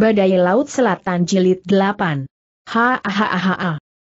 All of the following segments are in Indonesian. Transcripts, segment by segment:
Badai Laut Selatan Jilid 8. Ha ha ha ha.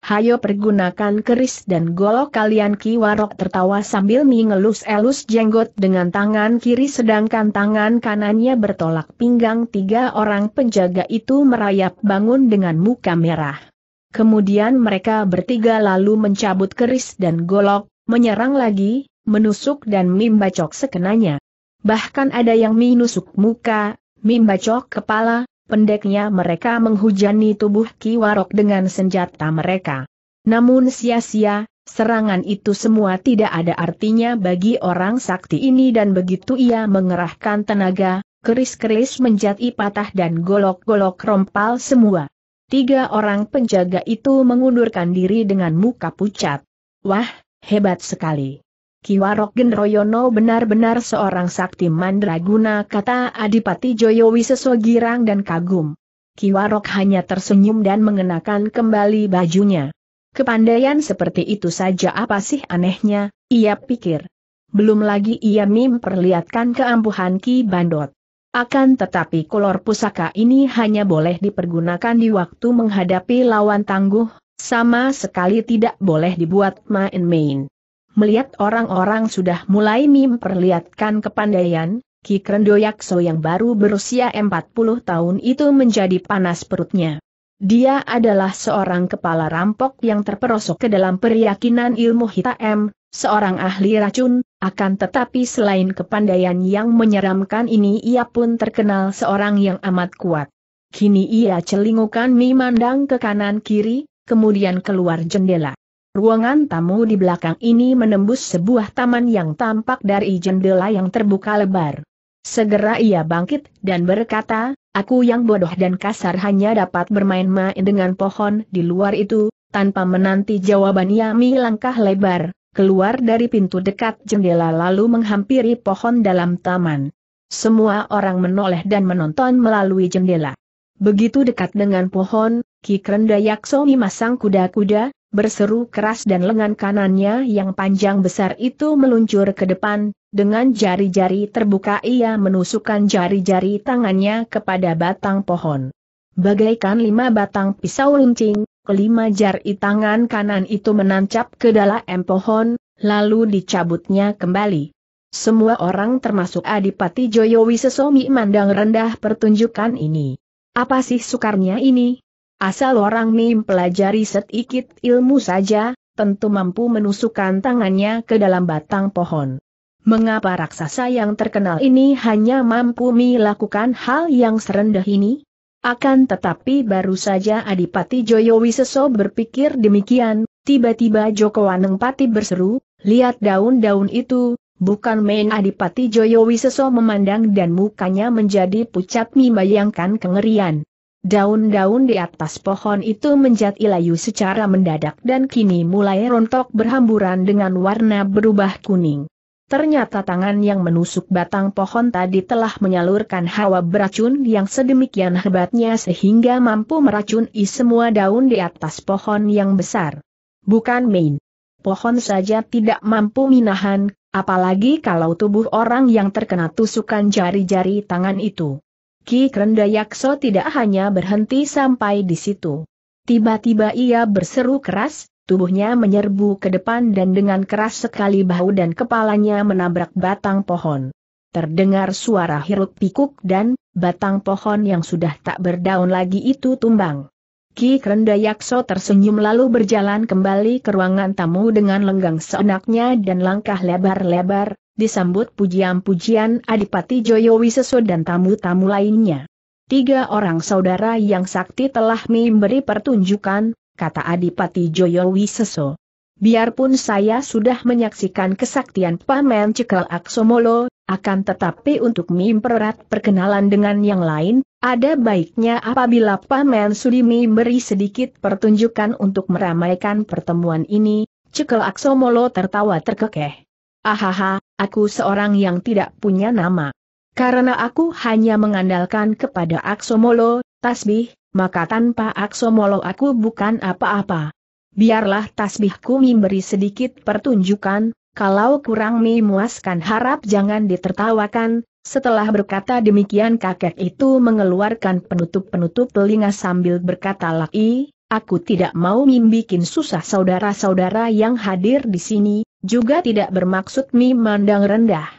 Hayo pergunakan keris dan golok kalian Ki Warok tertawa sambil mengelus-elus jenggot dengan tangan kiri sedangkan tangan kanannya bertolak pinggang tiga orang penjaga itu merayap bangun dengan muka merah. Kemudian mereka bertiga lalu mencabut keris dan golok, menyerang lagi, menusuk dan mimbacok sekenanya. Bahkan ada yang minusuk muka, mimbacok kepala, Pendeknya mereka menghujani tubuh Kiwarok dengan senjata mereka. Namun sia-sia, serangan itu semua tidak ada artinya bagi orang sakti ini dan begitu ia mengerahkan tenaga, keris-keris menjadi patah dan golok-golok rompal semua. Tiga orang penjaga itu mengundurkan diri dengan muka pucat. Wah, hebat sekali. Kiwarok Gendroyono benar-benar seorang sakti mandraguna kata Adipati Joyowi Wiseso dan kagum. Kiwarok hanya tersenyum dan mengenakan kembali bajunya. Kepandaian seperti itu saja apa sih anehnya, ia pikir. Belum lagi ia memperlihatkan keampuhan Ki Bandot. Akan tetapi kolor pusaka ini hanya boleh dipergunakan di waktu menghadapi lawan tangguh, sama sekali tidak boleh dibuat main-main. Melihat orang-orang sudah mulai memperlihatkan kepandaian, Ki Krendo Yakso yang baru berusia 40 tahun itu menjadi panas perutnya. Dia adalah seorang kepala rampok yang terperosok ke dalam peryakinan ilmu hitam, seorang ahli racun, akan tetapi selain kepandaian yang menyeramkan ini ia pun terkenal seorang yang amat kuat. Kini ia celingukan memandang ke kanan kiri, kemudian keluar jendela. Ruangan tamu di belakang ini menembus sebuah taman yang tampak dari jendela yang terbuka lebar. Segera ia bangkit dan berkata, aku yang bodoh dan kasar hanya dapat bermain-main dengan pohon di luar itu, tanpa menanti jawaban Yami langkah lebar, keluar dari pintu dekat jendela lalu menghampiri pohon dalam taman. Semua orang menoleh dan menonton melalui jendela. Begitu dekat dengan pohon, Ki Krenda Yakso memasang kuda-kuda, berseru keras dan lengan kanannya yang panjang besar itu meluncur ke depan, dengan jari-jari terbuka ia menusukkan jari-jari tangannya kepada batang pohon. Bagaikan lima batang pisau runcing, kelima jari tangan kanan itu menancap ke dalam pohon, lalu dicabutnya kembali. Semua orang termasuk Adipati Joyowi Sesomi mandang rendah pertunjukan ini. Apa sih sukarnya ini? Asal orang mim pelajari sedikit ilmu saja, tentu mampu menusukkan tangannya ke dalam batang pohon. Mengapa raksasa yang terkenal ini hanya mampu melakukan hal yang serendah ini? Akan tetapi baru saja Adipati Joyo Wiseso berpikir demikian, tiba-tiba Joko Anengpati berseru, lihat daun-daun itu, bukan main Adipati Joyo Wiseso memandang dan mukanya menjadi pucat membayangkan kengerian. Daun-daun di atas pohon itu menjadi layu secara mendadak dan kini mulai rontok berhamburan dengan warna berubah kuning. Ternyata tangan yang menusuk batang pohon tadi telah menyalurkan hawa beracun yang sedemikian hebatnya sehingga mampu meracuni semua daun di atas pohon yang besar. Bukan main. Pohon saja tidak mampu minahan, apalagi kalau tubuh orang yang terkena tusukan jari-jari tangan itu. Ki Krendayakso tidak hanya berhenti sampai di situ. Tiba-tiba ia berseru keras, tubuhnya menyerbu ke depan dan dengan keras sekali bahu dan kepalanya menabrak batang pohon. Terdengar suara hiruk pikuk dan batang pohon yang sudah tak berdaun lagi itu tumbang. Ki Krendayakso tersenyum lalu berjalan kembali ke ruangan tamu dengan lenggang seenaknya dan langkah lebar-lebar, disambut pujian-pujian Adipati Joyo Wiseso dan tamu-tamu lainnya. Tiga orang saudara yang sakti telah memberi pertunjukan, kata Adipati Joyo Wiseso. Biarpun saya sudah menyaksikan kesaktian Paman Cekel Aksomolo, akan tetapi untuk mempererat perkenalan dengan yang lain, ada baiknya apabila Paman Sudimi memberi sedikit pertunjukan untuk meramaikan pertemuan ini, Cekel Aksomolo tertawa terkekeh. Ahaha, Aku seorang yang tidak punya nama. Karena aku hanya mengandalkan kepada aksomolo, tasbih, maka tanpa aksomolo aku bukan apa-apa. Biarlah tasbihku memberi sedikit pertunjukan, kalau kurang memuaskan harap jangan ditertawakan, setelah berkata demikian kakek itu mengeluarkan penutup-penutup telinga sambil berkata laki, Aku tidak mau Mim susah saudara-saudara yang hadir di sini, juga tidak bermaksud memandang rendah.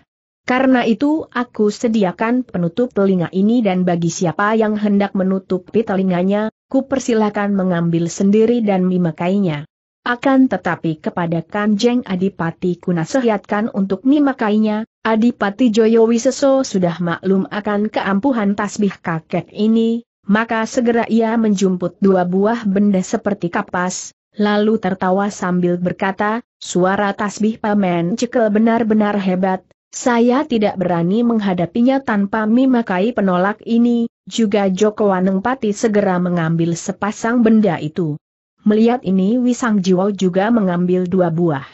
Karena itu aku sediakan penutup telinga ini dan bagi siapa yang hendak menutupi telinganya, ku persilahkan mengambil sendiri dan memakainya. Akan tetapi kepada Kanjeng Adipati ku nasihatkan untuk memakainya, Adipati Joyowiseso sudah maklum akan keampuhan tasbih kakek ini, maka segera ia menjumput dua buah benda seperti kapas, lalu tertawa sambil berkata, suara tasbih pamen cekel benar-benar hebat, saya tidak berani menghadapinya tanpa memakai penolak ini, juga Joko Waneng Wanengpati segera mengambil sepasang benda itu. Melihat ini Wisang Jiwo juga mengambil dua buah.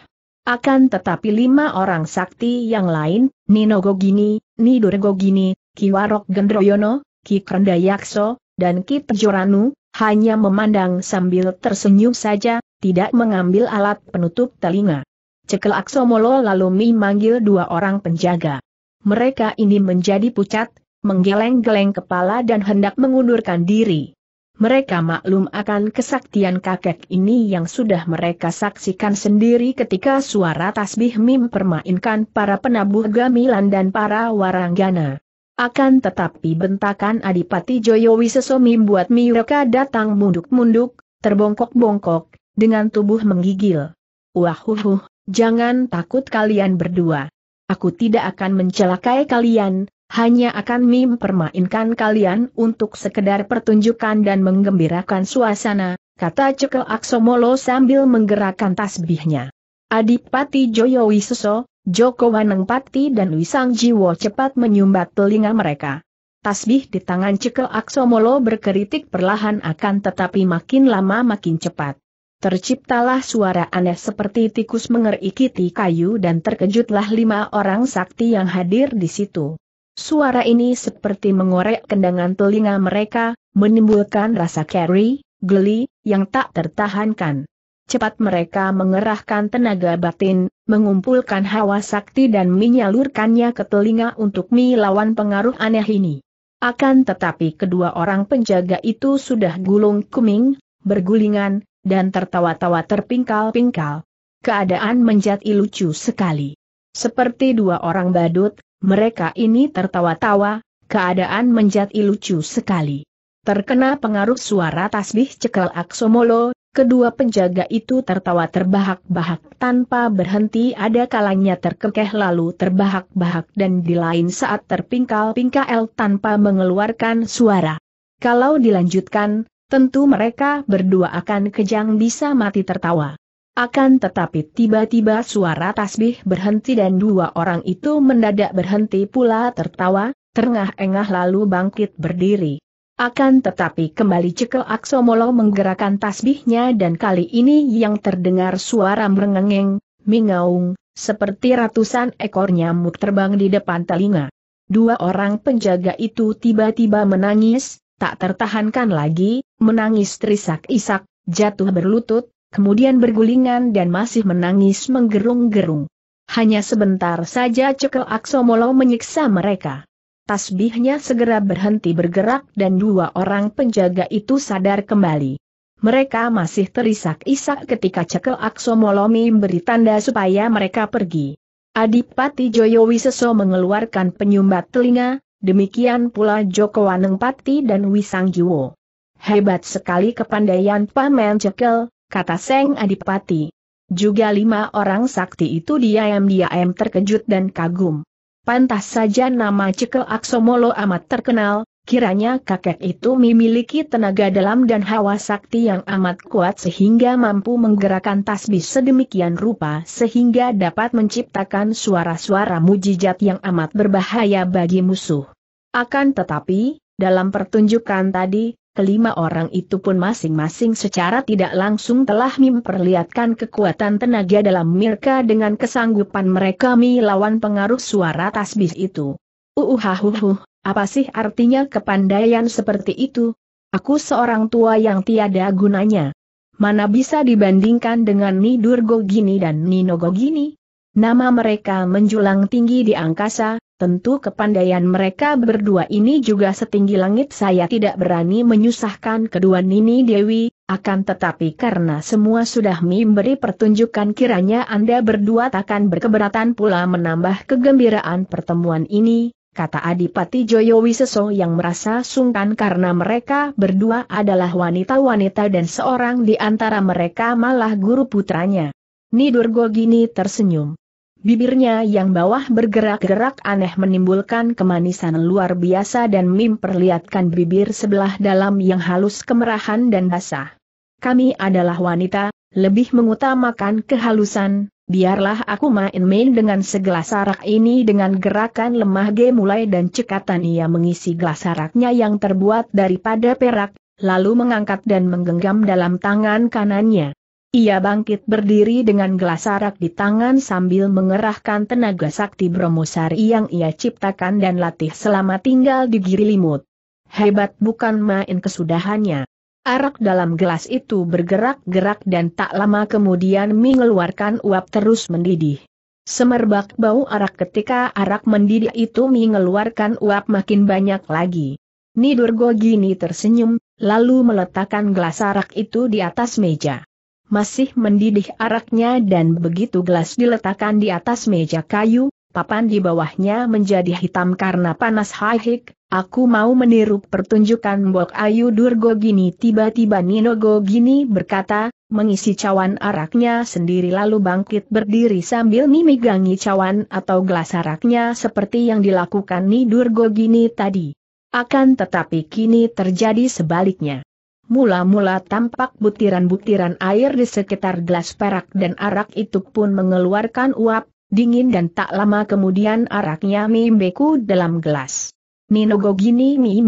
Akan tetapi lima orang sakti yang lain, Nino Gogini, Nidur Gogini, Kiwarok Gendroyono, Ki Krendayakso, dan Kit Joranu, hanya memandang sambil tersenyum saja, tidak mengambil alat penutup telinga. Cekel Aksomolo lalu memanggil dua orang penjaga. Mereka ini menjadi pucat, menggeleng-geleng kepala dan hendak mengundurkan diri. Mereka maklum akan kesaktian kakek ini yang sudah mereka saksikan sendiri ketika suara tasbih mim permainkan para penabuh gamilan dan para waranggana. Akan tetapi bentakan Adipati Joyowi sesomi buat Miroka datang munduk-munduk, terbongkok-bongkok, dengan tubuh menggigil. Wahuhuh, jangan takut kalian berdua. Aku tidak akan mencelakai kalian, hanya akan mempermainkan kalian untuk sekedar pertunjukan dan menggembirakan suasana, kata Cekel Aksomolo sambil menggerakkan tasbihnya. Adipati Joyowi Suso, Joko Pati dan Wisang Jiwo cepat menyumbat telinga mereka. Tasbih di tangan Cekel Aksomolo berkeritik perlahan akan tetapi makin lama makin cepat. Terciptalah suara aneh seperti tikus mengerikiti kayu dan terkejutlah lima orang sakti yang hadir di situ. Suara ini seperti mengorek kendangan telinga mereka, menimbulkan rasa keri, geli, yang tak tertahankan cepat mereka mengerahkan tenaga batin, mengumpulkan hawa sakti dan menyalurkannya ke telinga untuk melawan pengaruh aneh ini. Akan tetapi kedua orang penjaga itu sudah gulung kuming, bergulingan, dan tertawa-tawa terpingkal-pingkal. Keadaan menjadi lucu sekali. Seperti dua orang badut, mereka ini tertawa-tawa, keadaan menjadi lucu sekali. Terkena pengaruh suara tasbih cekal aksomolo, Kedua penjaga itu tertawa terbahak-bahak tanpa berhenti ada kalanya terkekeh lalu terbahak-bahak dan di lain saat terpingkal-pingkal tanpa mengeluarkan suara. Kalau dilanjutkan, tentu mereka berdua akan kejang bisa mati tertawa. Akan tetapi tiba-tiba suara tasbih berhenti dan dua orang itu mendadak berhenti pula tertawa, terengah-engah lalu bangkit berdiri. Akan tetapi kembali Cekel Aksomolo menggerakkan tasbihnya dan kali ini yang terdengar suara merengengeng, mingaung, seperti ratusan ekor nyamuk terbang di depan telinga. Dua orang penjaga itu tiba-tiba menangis, tak tertahankan lagi, menangis terisak-isak, jatuh berlutut, kemudian bergulingan dan masih menangis menggerung-gerung. Hanya sebentar saja Cekel Aksomolo menyiksa mereka. Tasbihnya segera berhenti bergerak dan dua orang penjaga itu sadar kembali. Mereka masih terisak-isak ketika Cekel Aksomolomi memberi tanda supaya mereka pergi. Adipati Joyo Wiseso mengeluarkan penyumbat telinga, demikian pula Joko Waneng Pati dan Wisang Jiwo. Hebat sekali kepandaian pamen Cekel, kata Seng Adipati. Juga lima orang sakti itu diam-diam terkejut dan kagum. Pantas saja nama Ceke Aksomolo amat terkenal, kiranya kakek itu memiliki tenaga dalam dan hawa sakti yang amat kuat sehingga mampu menggerakkan tasbih sedemikian rupa sehingga dapat menciptakan suara-suara mujizat yang amat berbahaya bagi musuh. Akan tetapi, dalam pertunjukan tadi, kelima orang itu pun masing-masing secara tidak langsung telah memperlihatkan kekuatan tenaga dalam mirka dengan kesanggupan mereka melawan pengaruh suara tasbih itu. Uhuhahuhu, uh, apa sih artinya kepandaian seperti itu? Aku seorang tua yang tiada gunanya. Mana bisa dibandingkan dengan Nidurgo Gogini dan Ninogo Gini? Nama mereka menjulang tinggi di angkasa, Tentu kepandaian mereka berdua ini juga setinggi langit saya tidak berani menyusahkan kedua Nini Dewi, akan tetapi karena semua sudah memberi pertunjukan kiranya Anda berdua takkan berkeberatan pula menambah kegembiraan pertemuan ini, kata Adipati Joyo Wiseso yang merasa sungkan karena mereka berdua adalah wanita-wanita dan seorang di antara mereka malah guru putranya. Nidurgo gini tersenyum. Bibirnya yang bawah bergerak-gerak aneh menimbulkan kemanisan luar biasa dan mim perlihatkan bibir sebelah dalam yang halus kemerahan dan basah. Kami adalah wanita, lebih mengutamakan kehalusan, biarlah aku main-main dengan segelas arak ini dengan gerakan lemah G mulai dan cekatan ia mengisi gelas araknya yang terbuat daripada perak, lalu mengangkat dan menggenggam dalam tangan kanannya. Ia bangkit berdiri dengan gelas arak di tangan sambil mengerahkan tenaga sakti bromosari yang ia ciptakan dan latih selama tinggal di Girilimut. Hebat bukan main kesudahannya. Arak dalam gelas itu bergerak-gerak dan tak lama kemudian mengeluarkan uap terus mendidih. Semerbak bau arak ketika arak mendidih itu mengeluarkan uap makin banyak lagi. Nidurgo gini tersenyum, lalu meletakkan gelas arak itu di atas meja masih mendidih araknya dan begitu gelas diletakkan di atas meja kayu, papan di bawahnya menjadi hitam karena panas haihik, aku mau meniru pertunjukan Mbok Ayu Durgo Gini tiba-tiba Nino Go berkata, mengisi cawan araknya sendiri lalu bangkit berdiri sambil mimigangi cawan atau gelas araknya seperti yang dilakukan Ni Gini tadi. Akan tetapi kini terjadi sebaliknya. Mula-mula tampak butiran-butiran air di sekitar gelas perak dan arak itu pun mengeluarkan uap, dingin dan tak lama kemudian araknya mimbeku dalam gelas. Ninogogini gini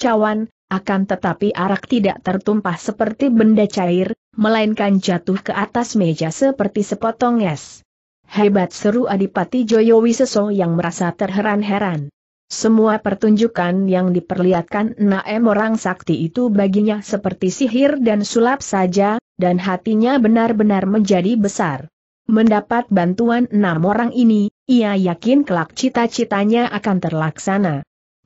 cawan, akan tetapi arak tidak tertumpah seperti benda cair, melainkan jatuh ke atas meja seperti sepotong es. Hebat seru Adipati Joyowiseso yang merasa terheran-heran. Semua pertunjukan yang diperlihatkan Naem orang sakti itu baginya seperti sihir dan sulap saja, dan hatinya benar-benar menjadi besar. Mendapat bantuan enam orang ini, ia yakin kelak cita-citanya akan terlaksana.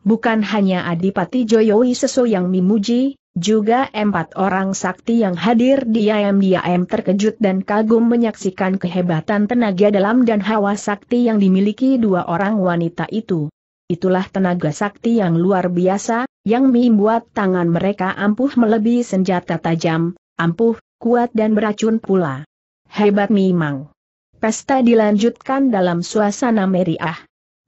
Bukan hanya Adipati Joyowi Seso yang memuji, juga empat orang sakti yang hadir diam-diam terkejut dan kagum menyaksikan kehebatan tenaga dalam dan hawa sakti yang dimiliki dua orang wanita itu itulah tenaga sakti yang luar biasa, yang membuat tangan mereka ampuh melebihi senjata tajam, ampuh, kuat dan beracun pula. Hebat memang. Pesta dilanjutkan dalam suasana meriah.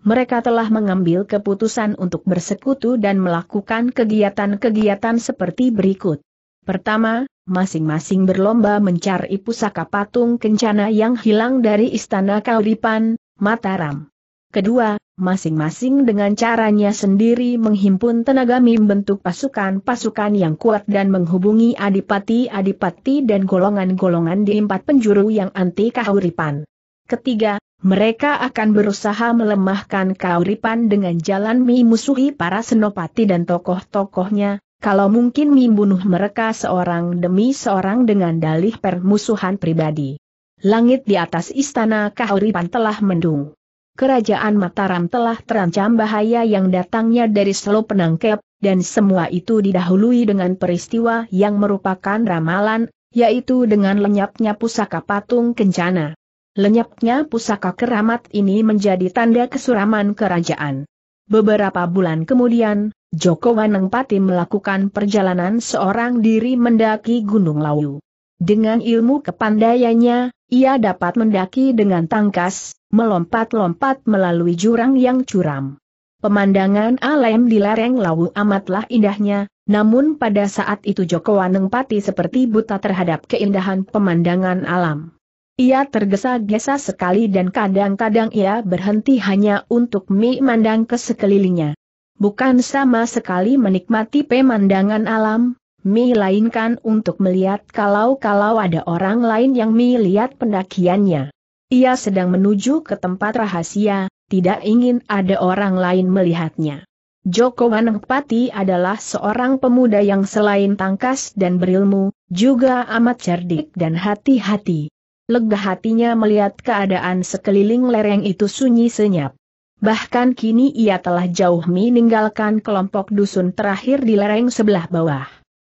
Mereka telah mengambil keputusan untuk bersekutu dan melakukan kegiatan-kegiatan seperti berikut. Pertama, masing-masing berlomba mencari pusaka patung kencana yang hilang dari Istana Kauripan, Mataram. Kedua, masing-masing dengan caranya sendiri menghimpun tenaga mim bentuk pasukan-pasukan yang kuat dan menghubungi adipati-adipati dan golongan-golongan di empat penjuru yang anti kahuripan. Ketiga, mereka akan berusaha melemahkan kahuripan dengan jalan memusuhi para senopati dan tokoh-tokohnya, kalau mungkin membunuh mereka seorang demi seorang dengan dalih permusuhan pribadi. Langit di atas istana kahuripan telah mendung kerajaan Mataram telah terancam bahaya yang datangnya dari Selo Penangkep, dan semua itu didahului dengan peristiwa yang merupakan ramalan, yaitu dengan lenyapnya pusaka patung kencana. Lenyapnya pusaka keramat ini menjadi tanda kesuraman kerajaan. Beberapa bulan kemudian, Joko Wanengpati melakukan perjalanan seorang diri mendaki Gunung Lawu. Dengan ilmu kepandaiannya, ia dapat mendaki dengan tangkas, melompat-lompat melalui jurang yang curam. Pemandangan alam di lereng Lawu amatlah indahnya, namun pada saat itu Joko Waneng Wanengpati seperti buta terhadap keindahan pemandangan alam. Ia tergesa-gesa sekali dan kadang-kadang ia berhenti hanya untuk memandang ke sekelilingnya. Bukan sama sekali menikmati pemandangan alam, melainkan untuk melihat kalau-kalau ada orang lain yang melihat pendakiannya. Ia sedang menuju ke tempat rahasia, tidak ingin ada orang lain melihatnya. Joko Wanengpati adalah seorang pemuda yang selain tangkas dan berilmu, juga amat cerdik dan hati-hati. Lega hatinya melihat keadaan sekeliling lereng itu sunyi senyap. Bahkan kini ia telah jauh meninggalkan kelompok dusun terakhir di lereng sebelah bawah.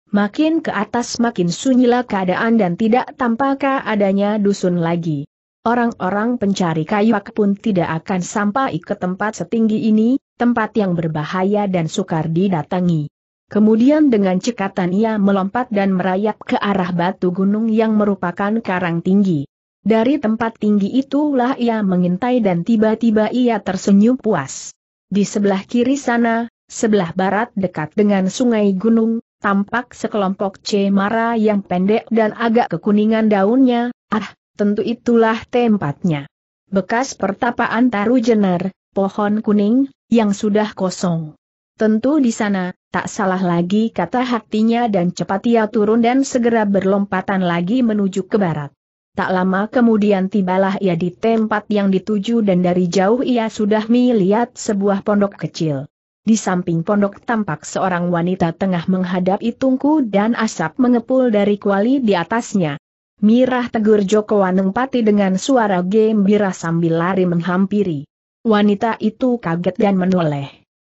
Makin ke atas makin sunyilah keadaan dan tidak tampaknya adanya dusun lagi. Orang-orang pencari kayuak pun tidak akan sampai ke tempat setinggi ini, tempat yang berbahaya dan sukar didatangi. Kemudian dengan cekatan ia melompat dan merayap ke arah batu gunung yang merupakan karang tinggi. Dari tempat tinggi itulah ia mengintai dan tiba-tiba ia tersenyum puas. Di sebelah kiri sana, sebelah barat dekat dengan sungai gunung, tampak sekelompok cemara yang pendek dan agak kekuningan daunnya, ah, tentu itulah tempatnya. Bekas pertapaan Taru Jenar, pohon kuning, yang sudah kosong. Tentu di sana, tak salah lagi kata hatinya dan cepat ia turun dan segera berlompatan lagi menuju ke barat. Tak lama kemudian tibalah ia di tempat yang dituju dan dari jauh ia sudah melihat sebuah pondok kecil. Di samping pondok tampak seorang wanita tengah menghadapi tungku dan asap mengepul dari kuali di atasnya. Mirah tegur Joko Wanengpati dengan suara gembira sambil lari menghampiri. Wanita itu kaget dan menoleh.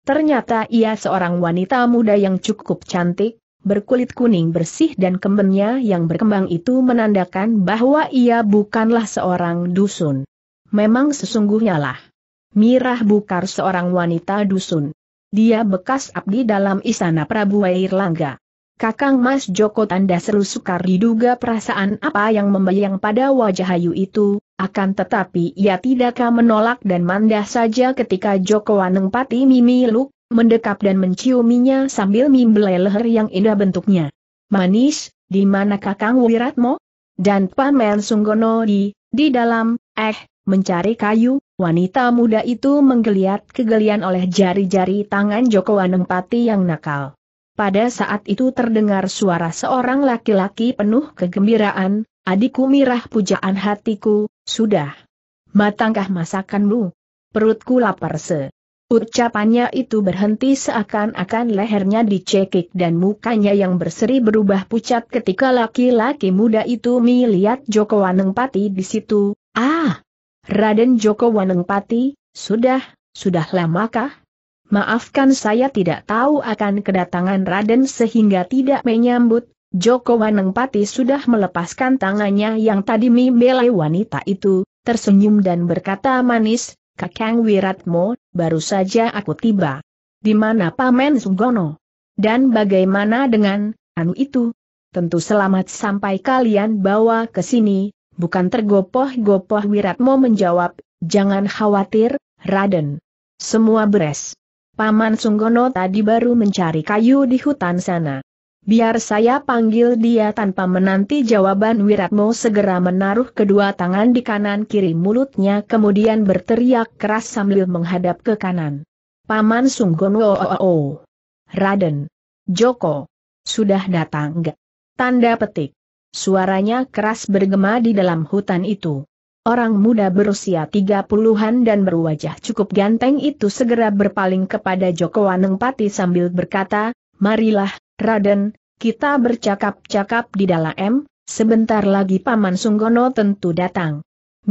Ternyata ia seorang wanita muda yang cukup cantik, berkulit kuning bersih dan kembennya yang berkembang itu menandakan bahwa ia bukanlah seorang dusun. Memang sesungguhnya lah. Mirah bukan seorang wanita dusun. Dia bekas abdi dalam istana Prabu Langga. Kakang Mas Joko tanda seru sukar diduga perasaan apa yang membayang pada wajah Ayu itu, akan tetapi ia tidakkah menolak dan mandah saja ketika Joko Pati Mimi Luk mendekap dan menciuminya sambil mimbelai leher yang indah bentuknya. Manis, di mana Kakang Wiratmo? Dan Pamen Sunggono di, di dalam, eh, mencari kayu, wanita muda itu menggeliat kegelian oleh jari-jari tangan Joko Anempati yang nakal. Pada saat itu terdengar suara seorang laki-laki penuh kegembiraan, adikku mirah pujaan hatiku, sudah. Matangkah masakanmu? Perutku lapar se. Ucapannya itu berhenti seakan-akan lehernya dicekik dan mukanya yang berseri berubah pucat ketika laki-laki muda itu melihat Joko Anengpati di situ. Ah, Raden Joko Wanengpati, sudah, sudah lamakah? Maafkan saya tidak tahu akan kedatangan Raden sehingga tidak menyambut, Joko Wanengpati sudah melepaskan tangannya yang tadi membelai wanita itu, tersenyum dan berkata manis, Kakang Wiratmo, baru saja aku tiba. Di mana Pamen Sugono? Dan bagaimana dengan, anu itu? Tentu selamat sampai kalian bawa ke sini, bukan tergopoh-gopoh Wiratmo menjawab, jangan khawatir, Raden. Semua beres. Paman Sunggono tadi baru mencari kayu di hutan sana. Biar saya panggil dia tanpa menanti jawaban Wiratmo segera menaruh kedua tangan di kanan kiri mulutnya kemudian berteriak keras sambil menghadap ke kanan. Paman Sunggono oh, oh, oh. oh. Raden. Joko. Sudah datang gak? Tanda petik. Suaranya keras bergema di dalam hutan itu. Orang muda berusia tiga puluhan dan berwajah cukup ganteng itu segera berpaling kepada Joko Wanengpati sambil berkata, Marilah, Raden, kita bercakap-cakap di dalam, sebentar lagi Paman Sunggono tentu datang.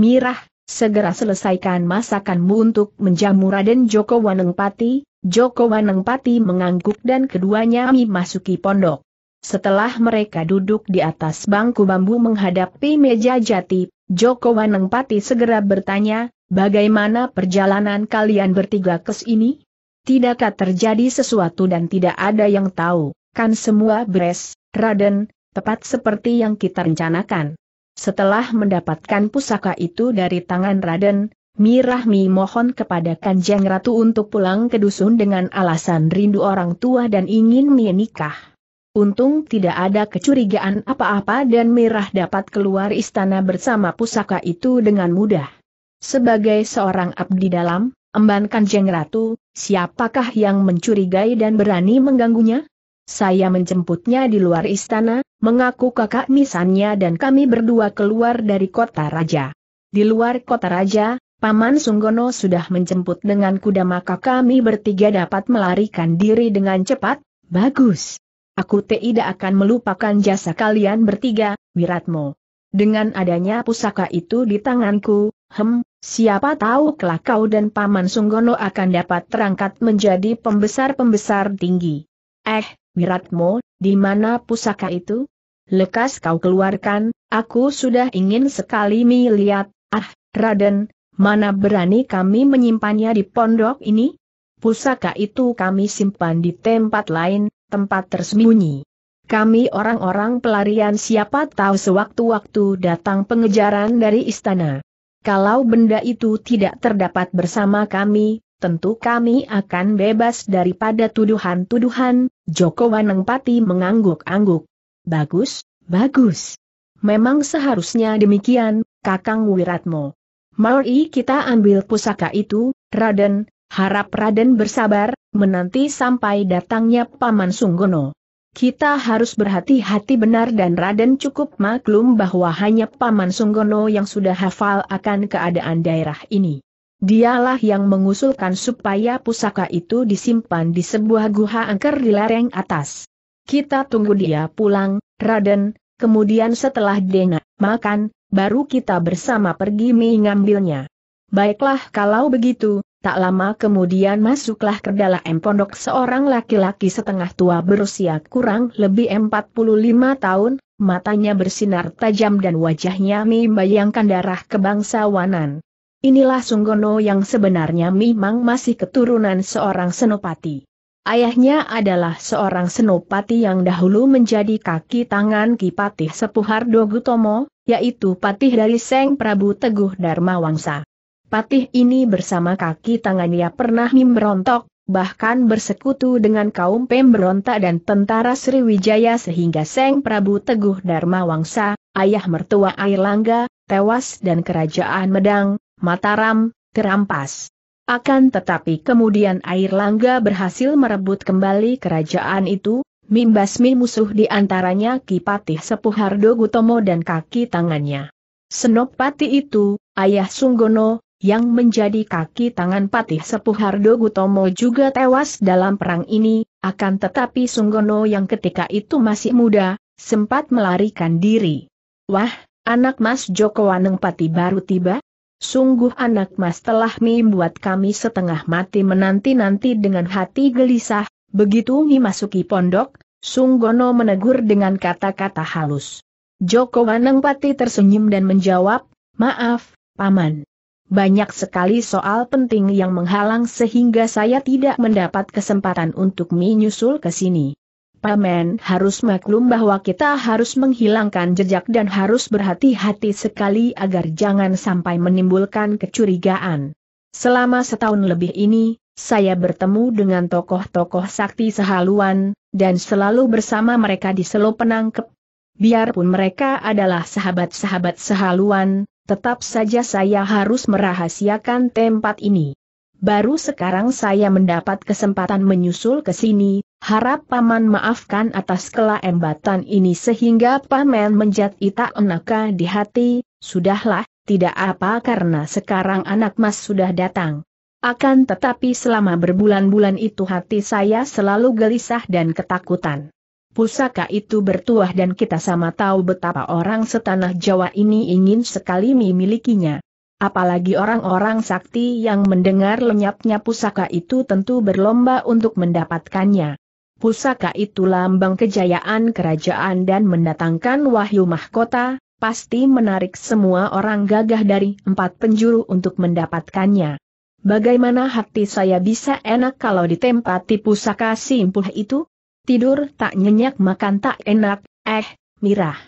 Mirah, segera selesaikan masakanmu untuk menjamu Raden Joko Wanengpati, Joko Wanengpati mengangguk dan keduanya memasuki pondok. Setelah mereka duduk di atas bangku bambu menghadapi meja jati, Joko Wanengpati segera bertanya, bagaimana perjalanan kalian bertiga ke sini? Tidakkah terjadi sesuatu dan tidak ada yang tahu, kan semua beres, Raden, tepat seperti yang kita rencanakan. Setelah mendapatkan pusaka itu dari tangan Raden, Mirahmi mohon kepada Kanjeng Ratu untuk pulang ke dusun dengan alasan rindu orang tua dan ingin menikah. Untung tidak ada kecurigaan apa-apa dan Mirah dapat keluar istana bersama pusaka itu dengan mudah. Sebagai seorang abdi dalam, emban kanjeng ratu, siapakah yang mencurigai dan berani mengganggunya? Saya menjemputnya di luar istana, mengaku kakak misannya dan kami berdua keluar dari kota raja. Di luar kota raja, Paman Sunggono sudah menjemput dengan kuda maka kami bertiga dapat melarikan diri dengan cepat, bagus. Aku tidak akan melupakan jasa kalian bertiga, Wiratmo. Dengan adanya pusaka itu di tanganku, hem, siapa tahu kelak kau dan Paman Sunggono akan dapat terangkat menjadi pembesar-pembesar tinggi. Eh, Wiratmo, di mana pusaka itu? Lekas kau keluarkan, aku sudah ingin sekali melihat, ah, Raden, mana berani kami menyimpannya di pondok ini? Pusaka itu kami simpan di tempat lain, tempat tersembunyi. Kami orang-orang pelarian siapa tahu sewaktu-waktu datang pengejaran dari istana. Kalau benda itu tidak terdapat bersama kami, tentu kami akan bebas daripada tuduhan-tuduhan, Joko Wanengpati mengangguk-angguk. Bagus, bagus. Memang seharusnya demikian, Kakang Wiratmo. Mari kita ambil pusaka itu, Raden, harap Raden bersabar, menanti sampai datangnya Paman Sunggono. Kita harus berhati-hati benar dan Raden cukup maklum bahwa hanya Paman Sunggono yang sudah hafal akan keadaan daerah ini. Dialah yang mengusulkan supaya pusaka itu disimpan di sebuah guha angker di lereng atas. Kita tunggu dia pulang, Raden, kemudian setelah dengar makan, baru kita bersama pergi mengambilnya. Baiklah kalau begitu, Tak lama kemudian masuklah ke dalam pondok seorang laki-laki setengah tua berusia kurang lebih 45 tahun, matanya bersinar tajam dan wajahnya membayangkan darah kebangsawanan. Inilah Sunggono yang sebenarnya memang masih keturunan seorang senopati. Ayahnya adalah seorang senopati yang dahulu menjadi kaki tangan Kipatih Sepuhardo Gutomo, yaitu patih dari Seng Prabu Teguh Dharma Wangsa. Patih ini bersama kaki tangannya pernah memberontok, bahkan bersekutu dengan kaum pemberontak dan tentara Sriwijaya sehingga Seng Prabu Teguh Dharma Wangsa, ayah mertua Airlangga, tewas dan kerajaan Medang, Mataram, terampas. Akan tetapi kemudian Airlangga berhasil merebut kembali kerajaan itu, mimbasmi musuh di antaranya Ki Patih Hardo Gutomo dan kaki tangannya. Senopati itu, ayah Sunggono, yang menjadi kaki tangan Patih Sepuh Hardo Gutomo juga tewas dalam perang ini, akan tetapi Sunggono yang ketika itu masih muda, sempat melarikan diri. Wah, anak Mas Joko Waneng Patih baru tiba? Sungguh anak Mas telah membuat kami setengah mati menanti-nanti dengan hati gelisah, begitu memasuki pondok, Sunggono menegur dengan kata-kata halus. Joko Waneng Patih tersenyum dan menjawab, maaf, Paman. Banyak sekali soal penting yang menghalang sehingga saya tidak mendapat kesempatan untuk menyusul ke sini. Paman harus maklum bahwa kita harus menghilangkan jejak dan harus berhati-hati sekali agar jangan sampai menimbulkan kecurigaan. Selama setahun lebih ini, saya bertemu dengan tokoh-tokoh sakti sehaluan, dan selalu bersama mereka di selo penangkep. Biarpun mereka adalah sahabat-sahabat sehaluan, tetap saja saya harus merahasiakan tempat ini. Baru sekarang saya mendapat kesempatan menyusul ke sini, harap Paman maafkan atas kelaembatan ini sehingga Paman menjat tak enaka di hati, sudahlah, tidak apa karena sekarang anak mas sudah datang. Akan tetapi selama berbulan-bulan itu hati saya selalu gelisah dan ketakutan pusaka itu bertuah dan kita sama tahu betapa orang setanah Jawa ini ingin sekali memilikinya. Apalagi orang-orang sakti yang mendengar lenyapnya pusaka itu tentu berlomba untuk mendapatkannya. Pusaka itu lambang kejayaan kerajaan dan mendatangkan wahyu mahkota, pasti menarik semua orang gagah dari empat penjuru untuk mendapatkannya. Bagaimana hati saya bisa enak kalau ditempati pusaka simpul itu? Tidur tak nyenyak makan tak enak, eh, mirah.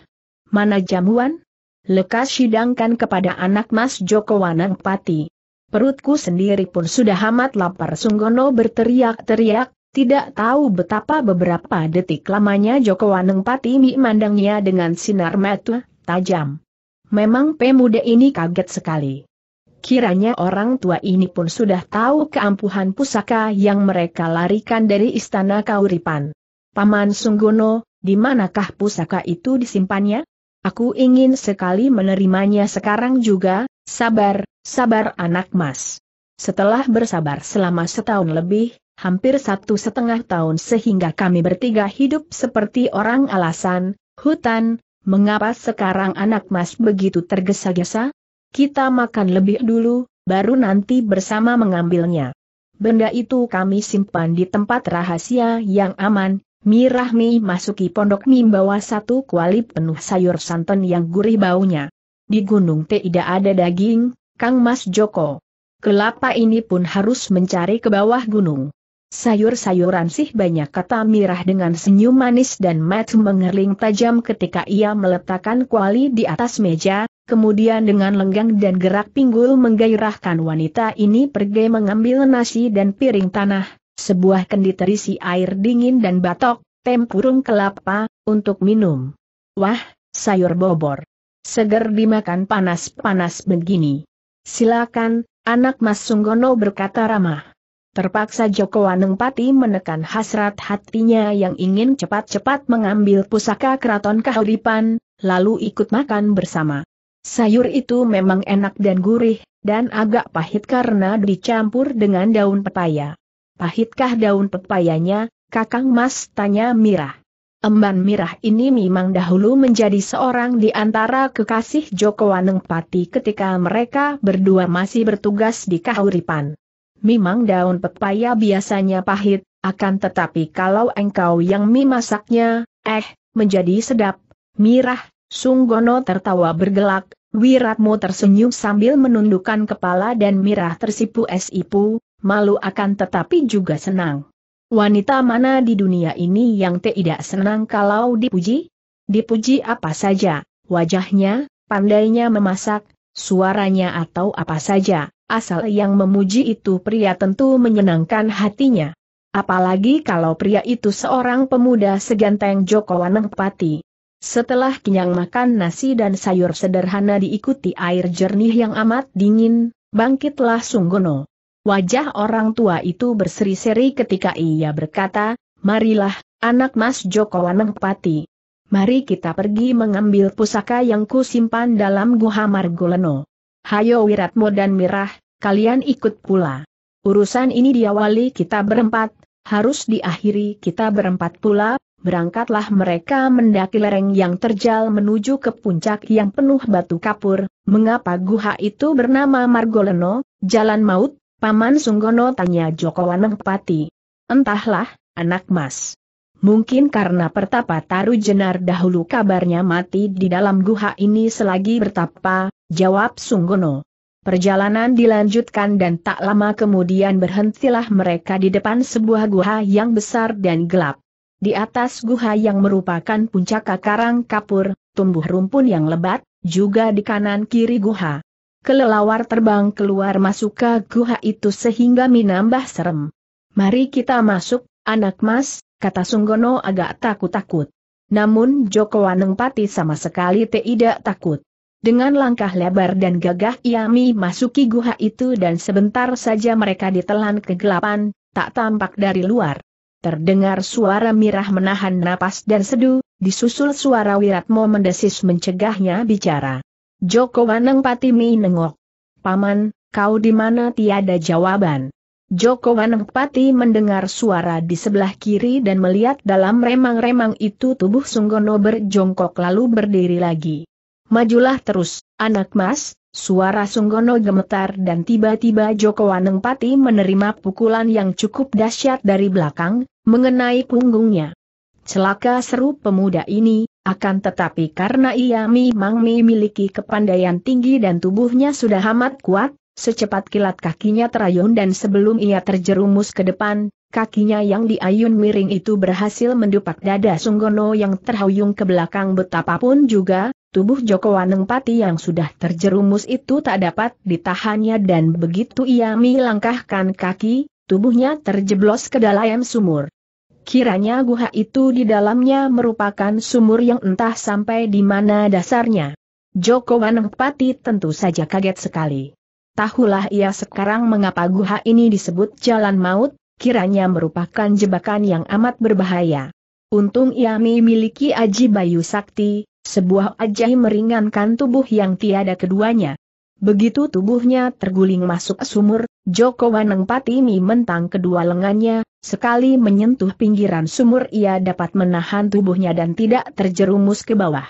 Mana jamuan? Lekas sidangkan kepada anak mas Joko Wanang Pati. Perutku sendiri pun sudah amat lapar Sunggono berteriak-teriak, tidak tahu betapa beberapa detik lamanya Joko Wanengpati memandangnya dengan sinar mata tajam. Memang pemuda ini kaget sekali. Kiranya orang tua ini pun sudah tahu keampuhan pusaka yang mereka larikan dari istana Kauripan. Paman Sunggono, di manakah pusaka itu disimpannya? Aku ingin sekali menerimanya sekarang juga, sabar, sabar anak mas. Setelah bersabar selama setahun lebih, hampir satu setengah tahun sehingga kami bertiga hidup seperti orang alasan, hutan, mengapa sekarang anak mas begitu tergesa-gesa? Kita makan lebih dulu, baru nanti bersama mengambilnya. Benda itu kami simpan di tempat rahasia yang aman, Mirahmi masuki pondok membawa satu kuali penuh sayur santan yang gurih baunya. Di gunung tidak ada daging, Kang Mas Joko. Kelapa ini pun harus mencari ke bawah gunung. Sayur-sayuran sih banyak kata Mirah dengan senyum manis dan mat mengerling tajam ketika ia meletakkan kuali di atas meja, kemudian dengan lenggang dan gerak pinggul menggairahkan wanita ini pergi mengambil nasi dan piring tanah, sebuah kendi terisi air dingin dan batok, tempurung kelapa, untuk minum. Wah, sayur bobor. Seger dimakan panas-panas begini. Silakan, anak Mas Sunggono berkata ramah. Terpaksa Joko Anengpati menekan hasrat hatinya yang ingin cepat-cepat mengambil pusaka keraton kahuripan, lalu ikut makan bersama. Sayur itu memang enak dan gurih, dan agak pahit karena dicampur dengan daun pepaya. Pahitkah daun pepayanya, Kakang Mas? Tanya Mirah. Emban Mirah ini memang dahulu menjadi seorang di antara kekasih Joko Wanengpati ketika mereka berdua masih bertugas di Kahuripan. Memang daun pepaya biasanya pahit, akan tetapi kalau engkau yang memasaknya, eh, menjadi sedap. Mirah, Sunggono tertawa bergelak, Wiratmo tersenyum sambil menundukkan kepala dan mirah tersipu esipu, malu akan tetapi juga senang. Wanita mana di dunia ini yang tidak senang kalau dipuji? Dipuji apa saja, wajahnya, pandainya memasak, suaranya atau apa saja, asal yang memuji itu pria tentu menyenangkan hatinya. Apalagi kalau pria itu seorang pemuda seganteng Joko Wanengpati. Setelah kenyang makan nasi dan sayur sederhana diikuti air jernih yang amat dingin, bangkitlah Sunggono. Wajah orang tua itu berseri-seri ketika ia berkata, Marilah, anak Mas Joko Wanengpati. Mari kita pergi mengambil pusaka yang kusimpan dalam Guha Margoleno. Hayo Wiratmo dan Mirah, kalian ikut pula. Urusan ini diawali kita berempat, harus diakhiri kita berempat pula, berangkatlah mereka mendaki lereng yang terjal menuju ke puncak yang penuh batu kapur, mengapa guha itu bernama Margoleno, Jalan Maut, Paman Sunggono tanya Joko Wanengpati. Entahlah, anak mas. Mungkin karena pertapa Taru Jenar dahulu kabarnya mati di dalam guha ini selagi bertapa, jawab Sunggono. Perjalanan dilanjutkan dan tak lama kemudian berhentilah mereka di depan sebuah guha yang besar dan gelap. Di atas guha yang merupakan puncak karang kapur, tumbuh rumpun yang lebat, juga di kanan kiri guha. Kelelawar terbang keluar masuk ke guha itu sehingga menambah serem. Mari kita masuk, anak mas, kata Sunggono agak takut-takut. Namun Joko Wanengpati sama sekali tidak takut. Dengan langkah lebar dan gagah Iami masuki guha itu dan sebentar saja mereka ditelan kegelapan, tak tampak dari luar. Terdengar suara Mirah menahan napas dan sedu, disusul suara Wiratmo mendesis mencegahnya bicara. Joko Waneng Patimi nengok. Paman, kau di mana tiada jawaban. Joko Waneng Pati mendengar suara di sebelah kiri dan melihat dalam remang-remang itu tubuh Sunggono berjongkok lalu berdiri lagi. Majulah terus, anak mas, Suara Sunggono gemetar dan tiba-tiba Joko Waneng Wanengpati menerima pukulan yang cukup dahsyat dari belakang, mengenai punggungnya. Celaka seru pemuda ini, akan tetapi karena ia memang memiliki kepandaian tinggi dan tubuhnya sudah amat kuat, secepat kilat kakinya terayun dan sebelum ia terjerumus ke depan, kakinya yang diayun miring itu berhasil mendupak dada Sunggono yang terhuyung ke belakang betapapun juga, Tubuh Joko Anengpati yang sudah terjerumus itu tak dapat ditahannya dan begitu ia melangkahkan kaki, tubuhnya terjeblos ke dalam sumur. Kiranya guha itu di dalamnya merupakan sumur yang entah sampai di mana dasarnya. Joko Anengpati tentu saja kaget sekali. Tahulah ia sekarang mengapa guha ini disebut jalan maut, kiranya merupakan jebakan yang amat berbahaya. Untung ia memiliki Aji Bayu Sakti, sebuah ajaib meringankan tubuh yang tiada keduanya. Begitu tubuhnya terguling masuk sumur, Joko Patimi mentang kedua lengannya, sekali menyentuh pinggiran sumur ia dapat menahan tubuhnya dan tidak terjerumus ke bawah.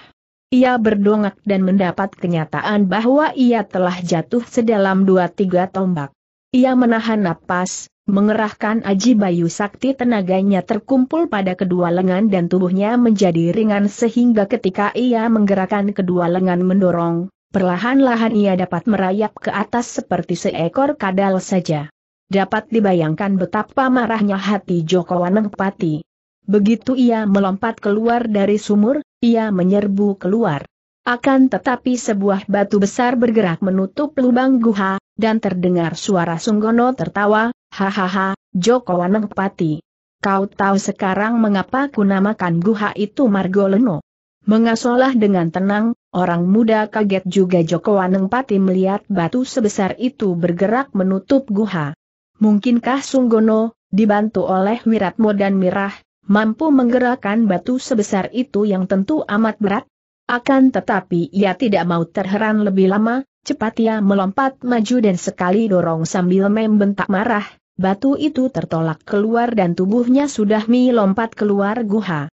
Ia berdongak dan mendapat kenyataan bahwa ia telah jatuh sedalam dua tiga tombak. Ia menahan napas, Mengerahkan Aji Bayu Sakti tenaganya terkumpul pada kedua lengan dan tubuhnya menjadi ringan sehingga ketika ia menggerakkan kedua lengan mendorong, perlahan-lahan ia dapat merayap ke atas seperti seekor kadal saja. Dapat dibayangkan betapa marahnya hati Joko Wanengpati. Begitu ia melompat keluar dari sumur, ia menyerbu keluar. Akan tetapi sebuah batu besar bergerak menutup lubang guha, dan terdengar suara Sunggono tertawa, Hahaha, Joko Waneng Pati. Kau tahu sekarang mengapa ku namakan guha itu Margoleno? Mengasolah dengan tenang, orang muda kaget juga Joko Waneng Pati melihat batu sebesar itu bergerak menutup guha. Mungkinkah Sunggono, dibantu oleh Wiratmo dan Mirah, mampu menggerakkan batu sebesar itu yang tentu amat berat? Akan tetapi ia tidak mau terheran lebih lama, Cepat ia melompat maju dan sekali dorong sambil membentak marah, batu itu tertolak keluar dan tubuhnya sudah melompat keluar guha.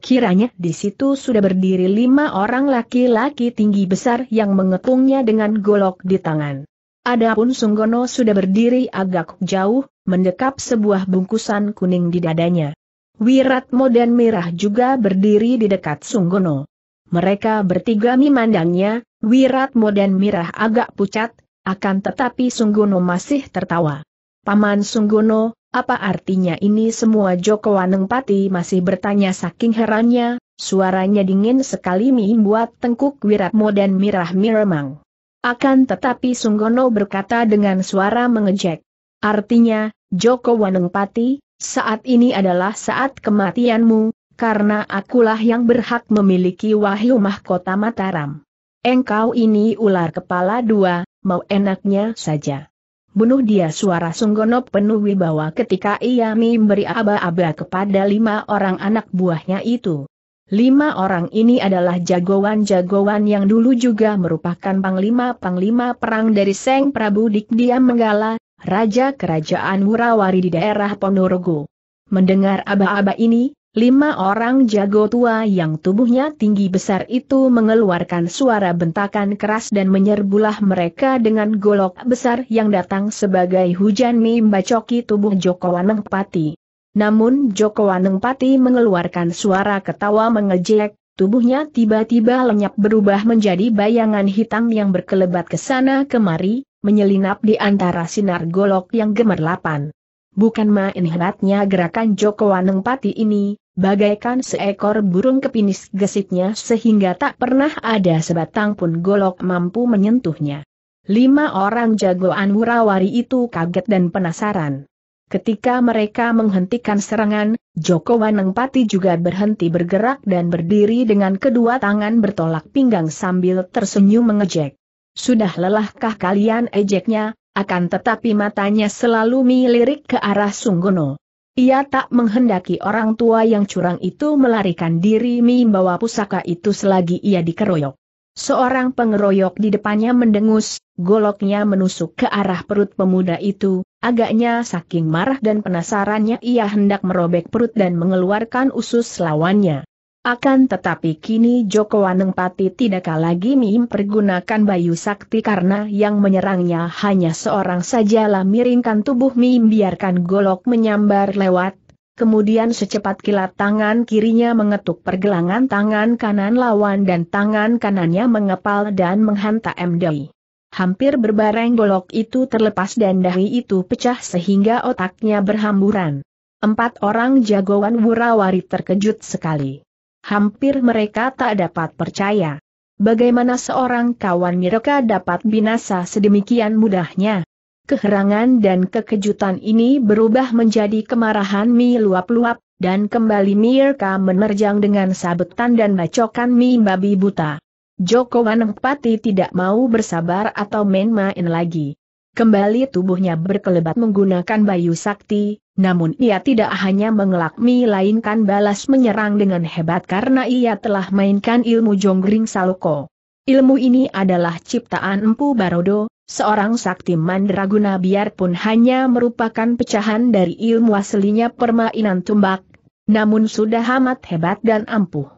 Kiranya di situ sudah berdiri lima orang laki-laki tinggi besar yang mengepungnya dengan golok di tangan. Adapun Sunggono sudah berdiri agak jauh, mendekap sebuah bungkusan kuning di dadanya. Wiratmo dan Merah juga berdiri di dekat Sunggono. Mereka bertiga memandangnya, Wiratmo dan Mirah agak pucat, akan tetapi Sungguno masih tertawa. Paman Sungguno, apa artinya ini semua Joko Wanengpati masih bertanya saking herannya, suaranya dingin sekali membuat tengkuk Wiratmo dan Mirah miremang. Akan tetapi Sunggono berkata dengan suara mengejek. Artinya, Joko Wanengpati, saat ini adalah saat kematianmu, karena akulah yang berhak memiliki wahyu mahkota Mataram. Engkau ini ular kepala dua, mau enaknya saja. Bunuh dia suara Sunggono penuh wibawa ketika ia memberi aba-aba kepada lima orang anak buahnya itu. Lima orang ini adalah jagoan-jagoan yang dulu juga merupakan panglima-panglima perang dari Seng Prabu Dikdia Menggala, Raja Kerajaan Murawari di daerah Ponorogo. Mendengar aba-aba ini, Lima orang jago tua yang tubuhnya tinggi besar itu mengeluarkan suara bentakan keras dan menyerbulah mereka dengan golok besar yang datang sebagai hujan membacoki tubuh Joko Waneng Pati. Namun Joko Waneng Pati mengeluarkan suara ketawa mengejek, tubuhnya tiba-tiba lenyap berubah menjadi bayangan hitam yang berkelebat ke sana kemari, menyelinap di antara sinar golok yang gemerlapan. Bukan main hebatnya gerakan Joko Waneng Pati ini, bagaikan seekor burung kepinis gesitnya sehingga tak pernah ada sebatang pun golok mampu menyentuhnya. Lima orang jagoan Murawari itu kaget dan penasaran. Ketika mereka menghentikan serangan, Joko Waneng Pati juga berhenti bergerak dan berdiri dengan kedua tangan bertolak pinggang sambil tersenyum mengejek. Sudah lelahkah kalian ejeknya, akan tetapi matanya selalu melirik ke arah Sunggono. Ia tak menghendaki orang tua yang curang itu melarikan diri membawa pusaka itu selagi ia dikeroyok. Seorang pengeroyok di depannya mendengus, goloknya menusuk ke arah perut pemuda itu, agaknya saking marah dan penasarannya ia hendak merobek perut dan mengeluarkan usus lawannya. Akan tetapi kini Joko Anengpati tidak lagi mempergunakan Bayu Sakti karena yang menyerangnya hanya seorang sajalah miringkan tubuh Mim biarkan golok menyambar lewat. Kemudian secepat kilat tangan kirinya mengetuk pergelangan tangan kanan lawan dan tangan kanannya mengepal dan menghantam Dai. Hampir berbareng golok itu terlepas dan dahi itu pecah sehingga otaknya berhamburan. Empat orang jagoan Wurawari terkejut sekali hampir mereka tak dapat percaya. Bagaimana seorang kawan mereka dapat binasa sedemikian mudahnya? Keherangan dan kekejutan ini berubah menjadi kemarahan Mi luap-luap, dan kembali Mirka menerjang dengan sabetan dan bacokan Mi babi buta. Joko Wanempati tidak mau bersabar atau main-main lagi. Kembali tubuhnya berkelebat menggunakan bayu sakti, namun ia tidak hanya mengelakmi lainkan balas menyerang dengan hebat karena ia telah mainkan ilmu jonggring saloko. Ilmu ini adalah ciptaan Empu Barodo, seorang sakti mandraguna biarpun hanya merupakan pecahan dari ilmu aslinya permainan tumbak, namun sudah amat hebat dan ampuh.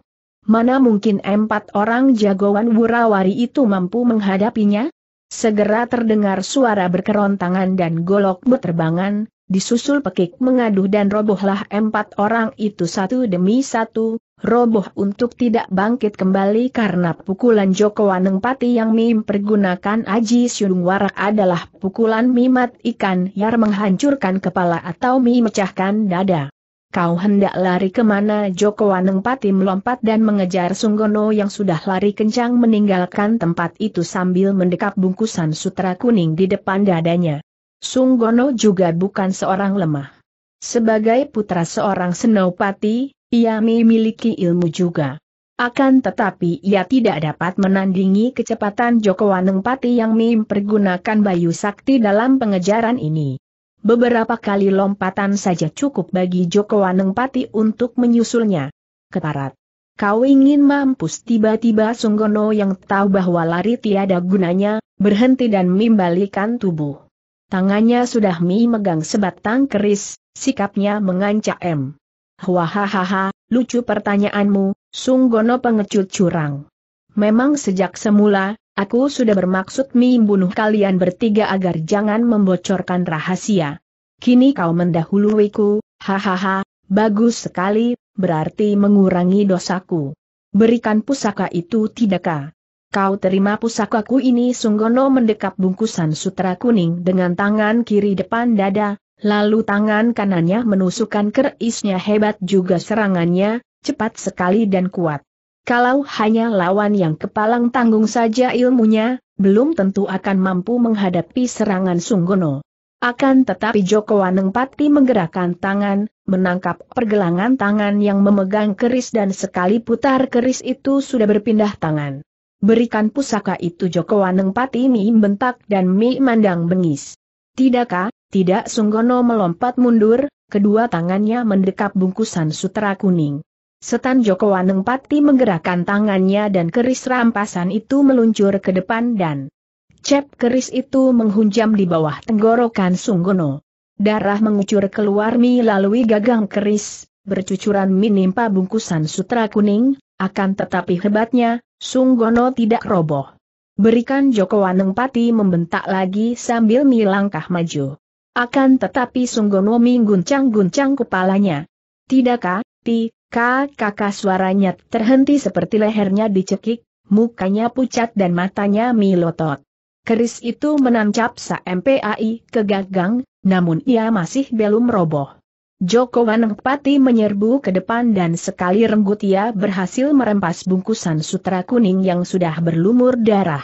Mana mungkin empat orang jagoan Wurawari itu mampu menghadapinya? Segera terdengar suara berkerontangan dan golok berterbangan, Disusul pekik mengaduh dan robohlah empat orang itu satu demi satu, roboh untuk tidak bangkit kembali karena pukulan Joko Waneng Pati yang Mim pergunakan Aji Syudung Warak adalah pukulan mimat ikan yang menghancurkan kepala atau mim mecahkan dada. Kau hendak lari kemana Joko Waneng Pati melompat dan mengejar Sunggono yang sudah lari kencang meninggalkan tempat itu sambil mendekap bungkusan sutra kuning di depan dadanya. Sung Gono juga bukan seorang lemah. Sebagai putra seorang senopati, ia memiliki ilmu juga. Akan tetapi ia tidak dapat menandingi kecepatan Joko Wanengpati yang mempergunakan Bayu Sakti dalam pengejaran ini. Beberapa kali lompatan saja cukup bagi Joko Wanengpati untuk menyusulnya. Keparat. Kau ingin mampus tiba-tiba Sunggono yang tahu bahwa lari tiada gunanya, berhenti dan membalikan tubuh. Tangannya sudah Mi megang sebatang keris, sikapnya mengancam. M. Hahaha, lucu pertanyaanmu, Sunggono pengecut curang. Memang sejak semula, aku sudah bermaksud Mi bunuh kalian bertiga agar jangan membocorkan rahasia. Kini kau mendahuluiku, hahaha, bagus sekali, berarti mengurangi dosaku. Berikan pusaka itu tidakkah? Kau terima pusakaku ini Sunggono mendekap bungkusan sutra kuning dengan tangan kiri depan dada, lalu tangan kanannya menusukkan kerisnya hebat juga serangannya, cepat sekali dan kuat. Kalau hanya lawan yang kepalang tanggung saja ilmunya, belum tentu akan mampu menghadapi serangan Sunggono. Akan tetapi Joko Waneng Pati menggerakkan tangan, menangkap pergelangan tangan yang memegang keris dan sekali putar keris itu sudah berpindah tangan. Berikan pusaka itu Joko Waneng Pati mi bentak dan Mi Mandang bengis. Tidakkah, tidak Sunggono melompat mundur, kedua tangannya mendekap bungkusan sutra kuning. Setan Joko Waneng Pati menggerakkan tangannya dan keris rampasan itu meluncur ke depan dan cep keris itu menghunjam di bawah tenggorokan Sunggono. Darah mengucur keluar mi lalui gagang keris, bercucuran mi nimpa bungkusan sutra kuning, akan tetapi hebatnya, Sunggono tidak roboh. Berikan Joko Waneng Pati membentak lagi sambil melangkah maju. Akan tetapi Sunggono mengguncang-guncang kepalanya. Tidakkah, ti, ka, kakak suaranya terhenti seperti lehernya dicekik, mukanya pucat dan matanya milotot. Keris itu menancap sa MPAI ke gagang, namun ia masih belum roboh. Joko Wanengpati menyerbu ke depan dan sekali renggut ia berhasil merempas bungkusan sutra kuning yang sudah berlumur darah.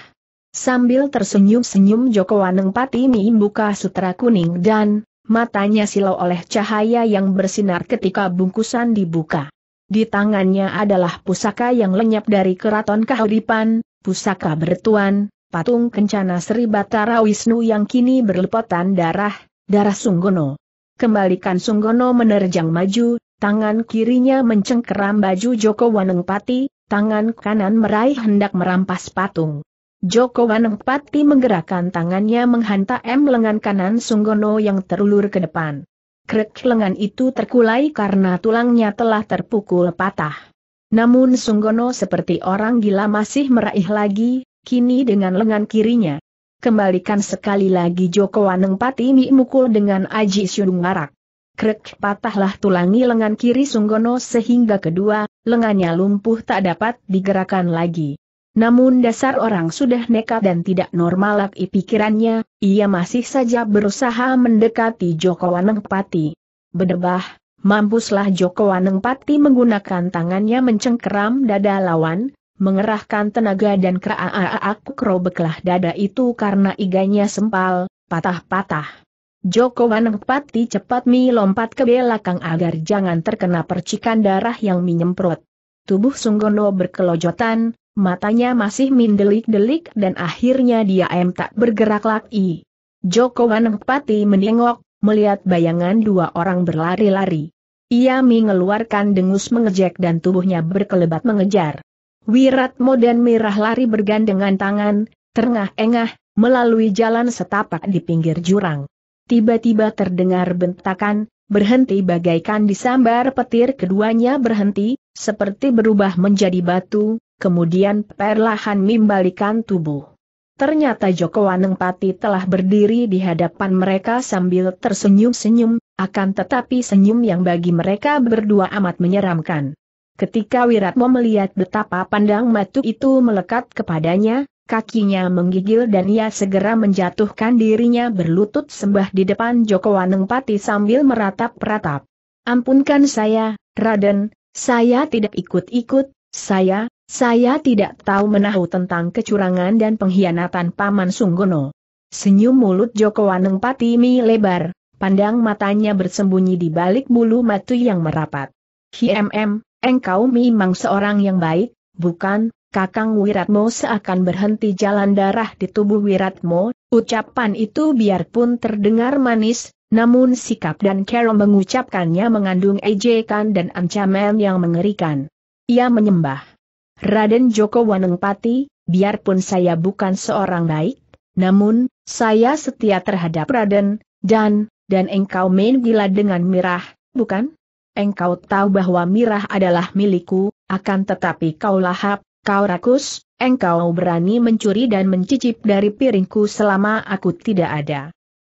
Sambil tersenyum-senyum Joko Wanengpati membuka sutra kuning dan matanya silau oleh cahaya yang bersinar ketika bungkusan dibuka. Di tangannya adalah pusaka yang lenyap dari keraton Kahuripan, pusaka bertuan, patung kencana Sri Batara Wisnu yang kini berlepotan darah, darah Sunggono. Kembalikan Sunggono menerjang maju, tangan kirinya mencengkeram baju Joko Wanengpati, tangan kanan meraih hendak merampas patung. Joko Wanengpati menggerakkan tangannya menghantam lengan kanan Sunggono yang terulur ke depan. Krek lengan itu terkulai karena tulangnya telah terpukul patah. Namun Sunggono seperti orang gila masih meraih lagi, kini dengan lengan kirinya. Kembalikan sekali lagi Joko Waneng Pati Mi mukul dengan Aji Syudung Marak. Krek patahlah tulangi lengan kiri Sunggono sehingga kedua, lengannya lumpuh tak dapat digerakkan lagi. Namun dasar orang sudah nekat dan tidak normal lagi pikirannya, ia masih saja berusaha mendekati Joko Waneng Pati. Bedebah, mampuslah Joko Waneng Pati menggunakan tangannya mencengkeram dada lawan, mengerahkan tenaga dan aku kerobeklah dada itu karena iganya sempal, patah-patah. Joko Wanengpati cepat mi lompat ke belakang agar jangan terkena percikan darah yang menyemprot. Tubuh Sunggono berkelojotan, matanya masih mindelik-delik dan akhirnya dia em tak bergerak lagi. Joko Wanengpati menengok, melihat bayangan dua orang berlari-lari. Ia mengeluarkan dengus mengejek dan tubuhnya berkelebat mengejar. Wiratmo dan Mirah lari bergandengan tangan, terengah-engah, melalui jalan setapak di pinggir jurang. Tiba-tiba terdengar bentakan, berhenti bagaikan disambar petir keduanya berhenti, seperti berubah menjadi batu, kemudian perlahan membalikan tubuh. Ternyata Joko Waneng Pati telah berdiri di hadapan mereka sambil tersenyum-senyum, akan tetapi senyum yang bagi mereka berdua amat menyeramkan. Ketika Wiratmo melihat betapa pandang matu itu melekat kepadanya, kakinya menggigil dan ia segera menjatuhkan dirinya berlutut sembah di depan Joko Wanengpati sambil meratap-ratap. Ampunkan saya, Raden, saya tidak ikut-ikut, saya, saya tidak tahu menahu tentang kecurangan dan pengkhianatan Paman Sunggono. Senyum mulut Joko Wanengpati mi lebar, pandang matanya bersembunyi di balik bulu matu yang merapat. HMM, Engkau memang seorang yang baik, bukan, Kakang Wiratmo seakan berhenti jalan darah di tubuh Wiratmo, ucapan itu biarpun terdengar manis, namun sikap dan cara mengucapkannya mengandung ejekan dan ancaman yang mengerikan. Ia menyembah. Raden Joko Wanengpati, biarpun saya bukan seorang baik, namun, saya setia terhadap Raden, dan, dan engkau main gila dengan mirah, bukan? engkau tahu bahwa Mirah adalah milikku, akan tetapi kau lahap, kau rakus, engkau berani mencuri dan mencicip dari piringku selama aku tidak ada.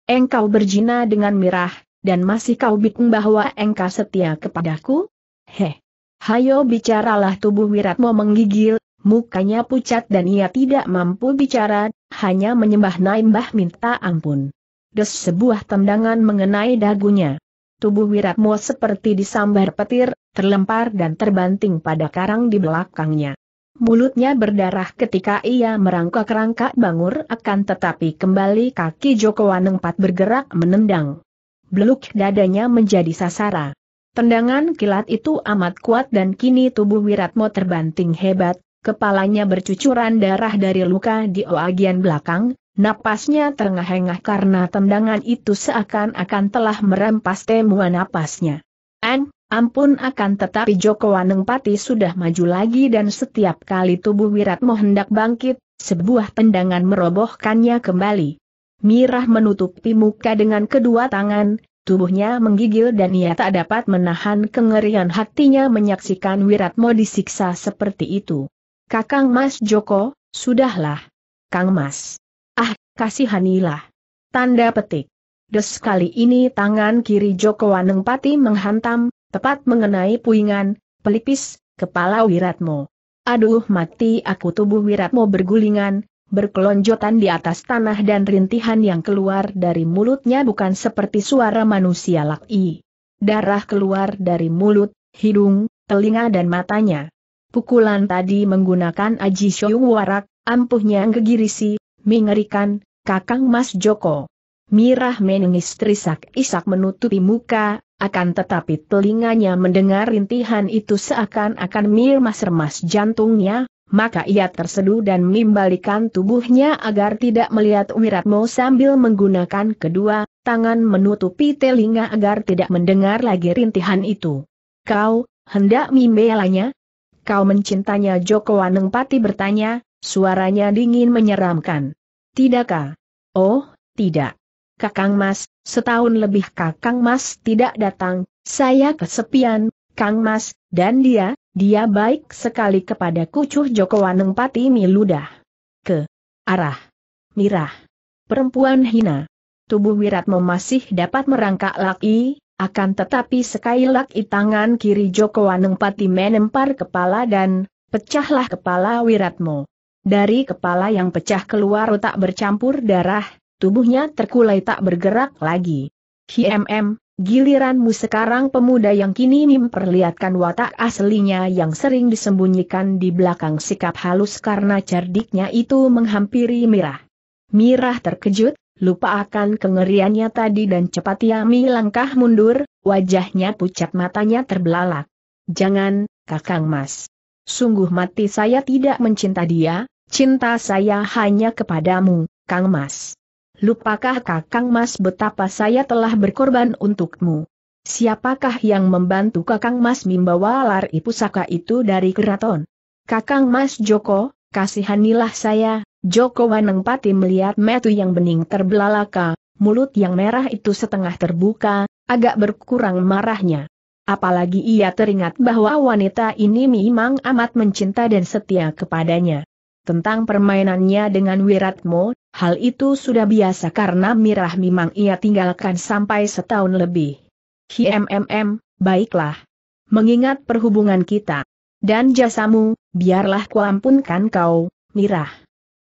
Engkau berjina dengan Mirah, dan masih kau bingung bahwa engkau setia kepadaku? Heh! Hayo bicaralah tubuh Wiratmo menggigil, mukanya pucat dan ia tidak mampu bicara, hanya menyembah naimbah minta ampun. Des sebuah tendangan mengenai dagunya. Tubuh Wiratmo seperti disambar petir, terlempar dan terbanting pada karang di belakangnya. Mulutnya berdarah ketika ia merangkak-rangkak bangur akan tetapi kembali kaki Joko Wanengpat bergerak menendang. Beluk dadanya menjadi sasara. Tendangan kilat itu amat kuat dan kini tubuh Wiratmo terbanting hebat, kepalanya bercucuran darah dari luka di bagian belakang, Napasnya terengah-engah karena tendangan itu seakan-akan telah merampas temuan napasnya. An, ampun akan tetapi Joko Wanengpati sudah maju lagi dan setiap kali tubuh Wiratmo hendak bangkit, sebuah tendangan merobohkannya kembali. Mirah menutupi muka dengan kedua tangan, tubuhnya menggigil dan ia tak dapat menahan kengerian hatinya menyaksikan Wiratmo disiksa seperti itu. Kakang Mas Joko, sudahlah. Kang Mas. Ah, kasihanilah. Tanda petik. Des kali ini tangan kiri Joko Waneng Wanengpati menghantam, tepat mengenai puingan, pelipis, kepala Wiratmo. Aduh mati aku tubuh Wiratmo bergulingan, berkelonjotan di atas tanah dan rintihan yang keluar dari mulutnya bukan seperti suara manusia laki. Darah keluar dari mulut, hidung, telinga dan matanya. Pukulan tadi menggunakan aji syung warak, ampuhnya yang ngegirisi, mengerikan, Kakang Mas Joko. Mirah menengis terisak-isak menutupi muka, akan tetapi telinganya mendengar rintihan itu seakan-akan mirmas remas jantungnya, maka ia tersedu dan membalikan tubuhnya agar tidak melihat Wiratmo sambil menggunakan kedua tangan menutupi telinga agar tidak mendengar lagi rintihan itu. Kau, hendak membelanya? Kau mencintanya Joko Anengpati bertanya, Suaranya dingin menyeramkan. Tidakkah? Oh, tidak. Kakang Mas, setahun lebih Kakang Mas tidak datang, saya kesepian, Kang Mas, dan dia, dia baik sekali kepada kucuh Joko Wanengpati Miludah. Ke arah mirah. Perempuan hina. Tubuh Wiratmo masih dapat merangkak laki, akan tetapi sekali laki tangan kiri Joko Wanengpati menempar kepala dan pecahlah kepala Wiratmo. Dari kepala yang pecah keluar otak bercampur darah, tubuhnya terkulai tak bergerak lagi. HMM, giliranmu sekarang pemuda yang kini memperlihatkan watak aslinya yang sering disembunyikan di belakang sikap halus karena cerdiknya itu menghampiri Mirah. Mirah terkejut, lupa akan kengeriannya tadi dan cepat ia langkah mundur, wajahnya pucat matanya terbelalak. Jangan, kakang mas. Sungguh mati saya tidak mencinta dia, Cinta saya hanya kepadamu, Kang Mas. Lupakah Kakang Mas betapa saya telah berkorban untukmu? Siapakah yang membantu Kakang Mas membawa lari pusaka itu dari keraton? Kakang Mas Joko, kasihanilah saya, Joko Waneng Pati melihat metu yang bening terbelalaka, mulut yang merah itu setengah terbuka, agak berkurang marahnya. Apalagi ia teringat bahwa wanita ini memang amat mencinta dan setia kepadanya. Tentang permainannya dengan Wiratmo, hal itu sudah biasa karena Mirah memang ia tinggalkan sampai setahun lebih. HMMM, baiklah. Mengingat perhubungan kita dan jasamu, biarlah kuampunkan kau, Mirah.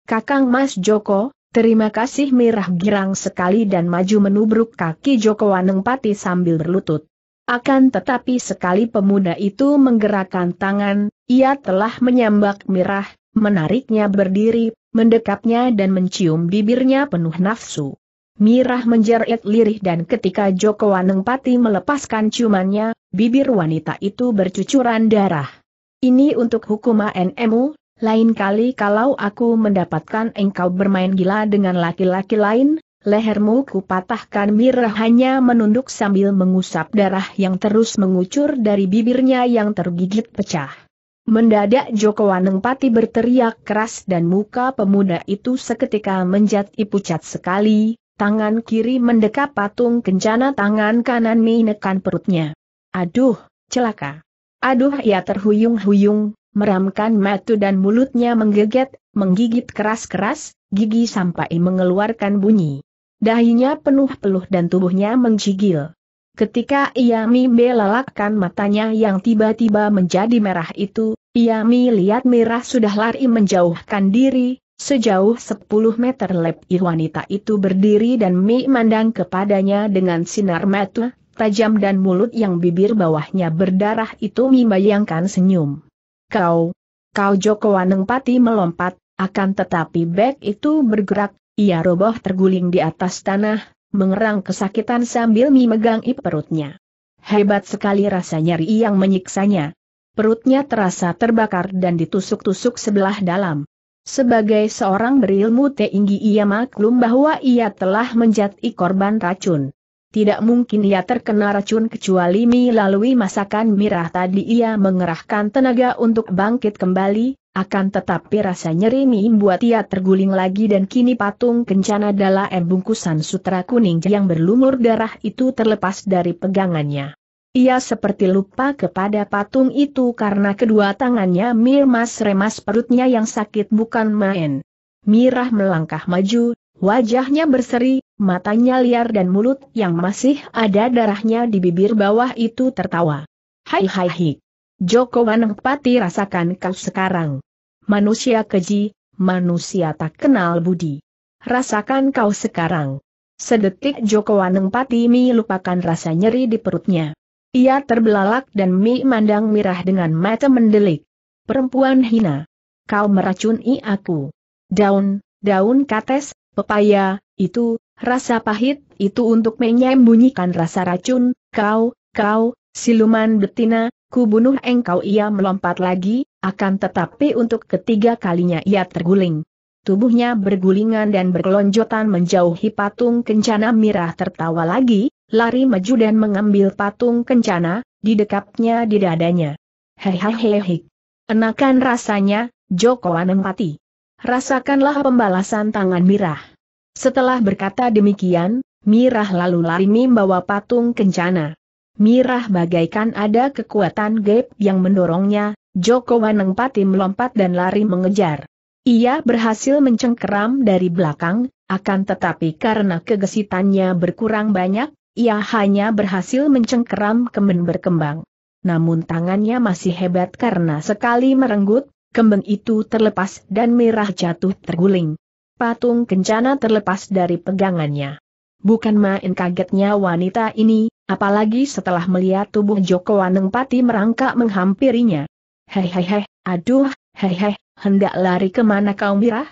Kakang Mas Joko, terima kasih Mirah girang sekali dan maju menubruk kaki Joko Wanengpati sambil berlutut. Akan tetapi sekali pemuda itu menggerakkan tangan, ia telah menyambak Mirah, menariknya berdiri, mendekapnya dan mencium bibirnya penuh nafsu. Mirah menjerit lirih dan ketika Joko Waneng Wanengpati melepaskan ciumannya, bibir wanita itu bercucuran darah. Ini untuk hukuman NMU, lain kali kalau aku mendapatkan engkau bermain gila dengan laki-laki lain, lehermu kupatahkan Mirah hanya menunduk sambil mengusap darah yang terus mengucur dari bibirnya yang tergigit pecah. Mendadak Joko Wanengpati berteriak keras dan muka pemuda itu seketika menjadi pucat sekali, tangan kiri mendekap patung kencana tangan kanan menekan perutnya. Aduh, celaka. Aduh ia terhuyung-huyung, meramkan matu dan mulutnya menggeget, menggigit keras-keras, gigi sampai mengeluarkan bunyi. Dahinya penuh peluh dan tubuhnya menggigil. Ketika ia membelalakkan matanya yang tiba-tiba menjadi merah itu, ia melihat mira sudah lari menjauhkan diri, sejauh 10 meter lep wanita itu berdiri dan Mi mandang kepadanya dengan sinar mata, tajam dan mulut yang bibir bawahnya berdarah itu Mi bayangkan senyum. Kau, kau Joko Wanengpati melompat, akan tetapi bek itu bergerak, ia roboh terguling di atas tanah, mengerang kesakitan sambil Mi megang perutnya. Hebat sekali rasa nyeri yang menyiksanya perutnya terasa terbakar dan ditusuk-tusuk sebelah dalam. Sebagai seorang berilmu tinggi ia maklum bahwa ia telah menjadi korban racun. Tidak mungkin ia terkena racun kecuali melalui masakan mirah tadi ia mengerahkan tenaga untuk bangkit kembali, akan tetapi rasa nyeri membuat ia terguling lagi dan kini patung kencana dalam bungkusan sutra kuning yang berlumur darah itu terlepas dari pegangannya. Ia seperti lupa kepada patung itu karena kedua tangannya mirmas remas perutnya yang sakit bukan main. Mirah melangkah maju, wajahnya berseri, matanya liar dan mulut yang masih ada darahnya di bibir bawah itu tertawa. Hai hai hai. Joko Wanengpati rasakan kau sekarang. Manusia keji, manusia tak kenal budi. Rasakan kau sekarang. Sedetik Joko Wanengpati melupakan rasa nyeri di perutnya. Ia terbelalak dan memandang mirah dengan mata mendelik. Perempuan hina. Kau meracuni aku. Daun, daun kates, pepaya, itu, rasa pahit, itu untuk menyembunyikan rasa racun, kau, kau, siluman betina, ku bunuh engkau ia melompat lagi, akan tetapi untuk ketiga kalinya ia terguling. Tubuhnya bergulingan dan berkelonjotan menjauhi patung kencana mirah tertawa lagi, lari maju dan mengambil patung kencana, didekapnya di dadanya. Hehehehe. Enakan rasanya, Joko Anempati. Rasakanlah pembalasan tangan Mirah. Setelah berkata demikian, Mirah lalu lari membawa patung kencana. Mirah bagaikan ada kekuatan gaib yang mendorongnya, Joko Pati melompat dan lari mengejar. Ia berhasil mencengkeram dari belakang, akan tetapi karena kegesitannya berkurang banyak, ia hanya berhasil mencengkeram kemen berkembang. Namun tangannya masih hebat karena sekali merenggut, kemen itu terlepas dan merah jatuh terguling. Patung kencana terlepas dari pegangannya. Bukan main kagetnya wanita ini, apalagi setelah melihat tubuh Joko Wanengpati merangkak menghampirinya. Hehehe, aduh, hehe, hendak lari kemana kau mirah?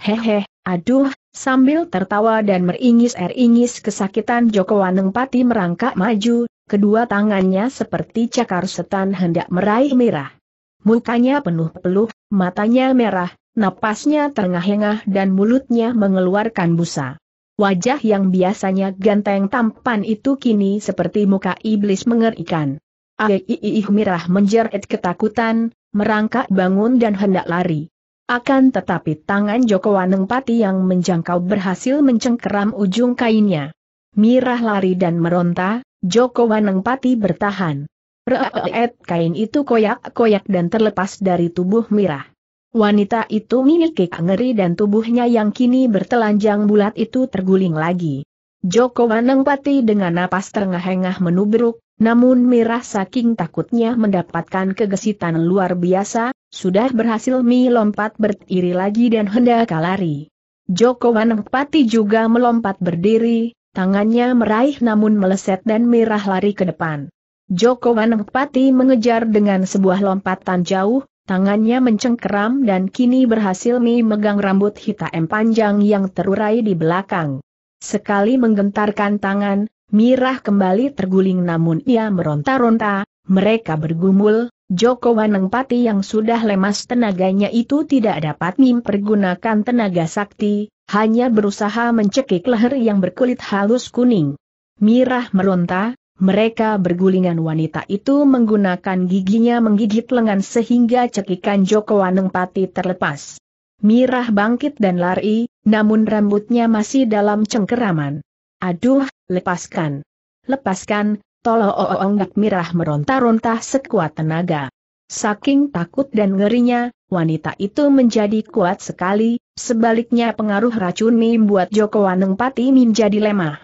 Hehe, Aduh, sambil tertawa dan meringis-eringis kesakitan Joko Pati merangkak maju, kedua tangannya seperti cakar setan hendak meraih merah. Mukanya penuh peluh, matanya merah, napasnya terengah-engah dan mulutnya mengeluarkan busa. Wajah yang biasanya ganteng tampan itu kini seperti muka iblis mengerikan. Aiiih merah menjerit ketakutan, merangkak bangun dan hendak lari. Akan tetapi tangan Joko Wanengpati yang menjangkau berhasil mencengkeram ujung kainnya. Mirah lari dan meronta, Joko Wanengpati bertahan. Reet kain itu koyak-koyak dan terlepas dari tubuh Mirah. Wanita itu memiliki ngeri dan tubuhnya yang kini bertelanjang bulat itu terguling lagi. Joko Wanengpati dengan napas terengah-engah menubruk, namun Mirah saking takutnya mendapatkan kegesitan luar biasa, sudah berhasil Mi lompat berdiri lagi dan hendak lari. Joko Wanempati juga melompat berdiri, tangannya meraih namun meleset dan mirah lari ke depan. Joko Wanempati mengejar dengan sebuah lompatan jauh, tangannya mencengkeram dan kini berhasil Mi megang rambut hitam panjang yang terurai di belakang. Sekali menggentarkan tangan, Mirah kembali terguling namun ia meronta-ronta, mereka bergumul, Joko Wanengpati yang sudah lemas tenaganya itu tidak dapat mempergunakan tenaga sakti, hanya berusaha mencekik leher yang berkulit halus kuning. Mirah meronta, mereka bergulingan wanita itu menggunakan giginya menggigit lengan sehingga cekikan Joko Wanengpati terlepas. Mirah bangkit dan lari, namun rambutnya masih dalam cengkeraman. Aduh, lepaskan. Lepaskan, Tolo Dak oh, oh, oh. Mirah meronta-ronta sekuat tenaga. Saking takut dan ngerinya, wanita itu menjadi kuat sekali, sebaliknya pengaruh racun membuat Joko Waneng Pati menjadi lemah.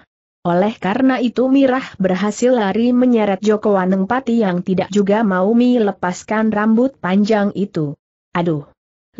Oleh karena itu Mirah berhasil lari menyeret Joko Waneng Pati yang tidak juga mau melepaskan rambut panjang itu. Aduh!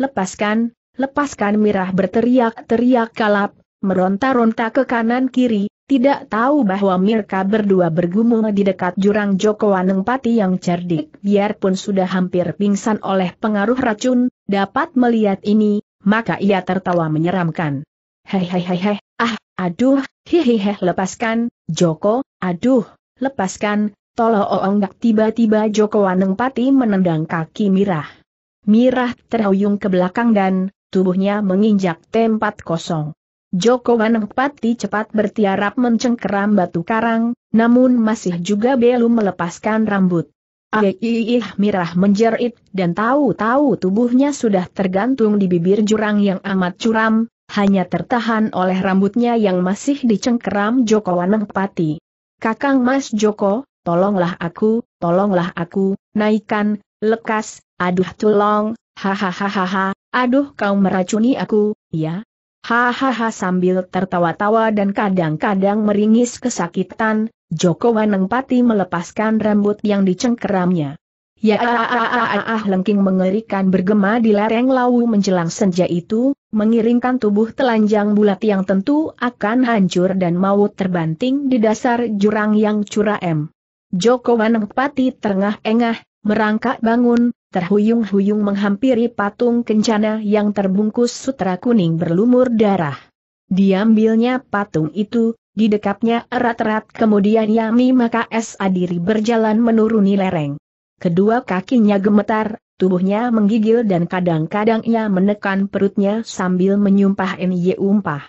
Lepaskan, lepaskan Mirah berteriak-teriak kalap, meronta-ronta ke kanan kiri, tidak tahu bahwa Mirka berdua bergumul di dekat jurang Joko Wanengpati yang cerdik biarpun sudah hampir pingsan oleh pengaruh racun, dapat melihat ini, maka ia tertawa menyeramkan. Hehehehe, ah, aduh, hehehe, lepaskan, Joko, aduh, lepaskan, tolo oh, oh, gak tiba-tiba Joko Wanengpati menendang kaki Mirah. Mirah terhuyung ke belakang dan, tubuhnya menginjak tempat kosong. Joko Wanempati cepat bertiarap mencengkeram batu karang, namun masih juga belum melepaskan rambut. Aiih mirah menjerit dan tahu-tahu tubuhnya sudah tergantung di bibir jurang yang amat curam, hanya tertahan oleh rambutnya yang masih dicengkeram Joko Wanengpati. Kakang Mas Joko, tolonglah aku, tolonglah aku, naikkan, lekas, aduh tolong, hahaha, aduh kau meracuni aku, ya, Hahaha sambil tertawa-tawa dan kadang-kadang meringis kesakitan, Joko Wanengpati melepaskan rambut yang dicengkeramnya. Ya ah, ah, ah, ah lengking mengerikan bergema di lereng lawu menjelang senja itu, mengiringkan tubuh telanjang bulat yang tentu akan hancur dan maut terbanting di dasar jurang yang curam. Joko Wanengpati tengah engah merangkak bangun, terhuyung-huyung menghampiri patung kencana yang terbungkus sutra kuning berlumur darah. Diambilnya patung itu, di dekatnya erat-erat kemudian Yami maka es Adiri berjalan menuruni lereng. Kedua kakinya gemetar, tubuhnya menggigil dan kadang-kadang ia menekan perutnya sambil menyumpah M.Y. umpah.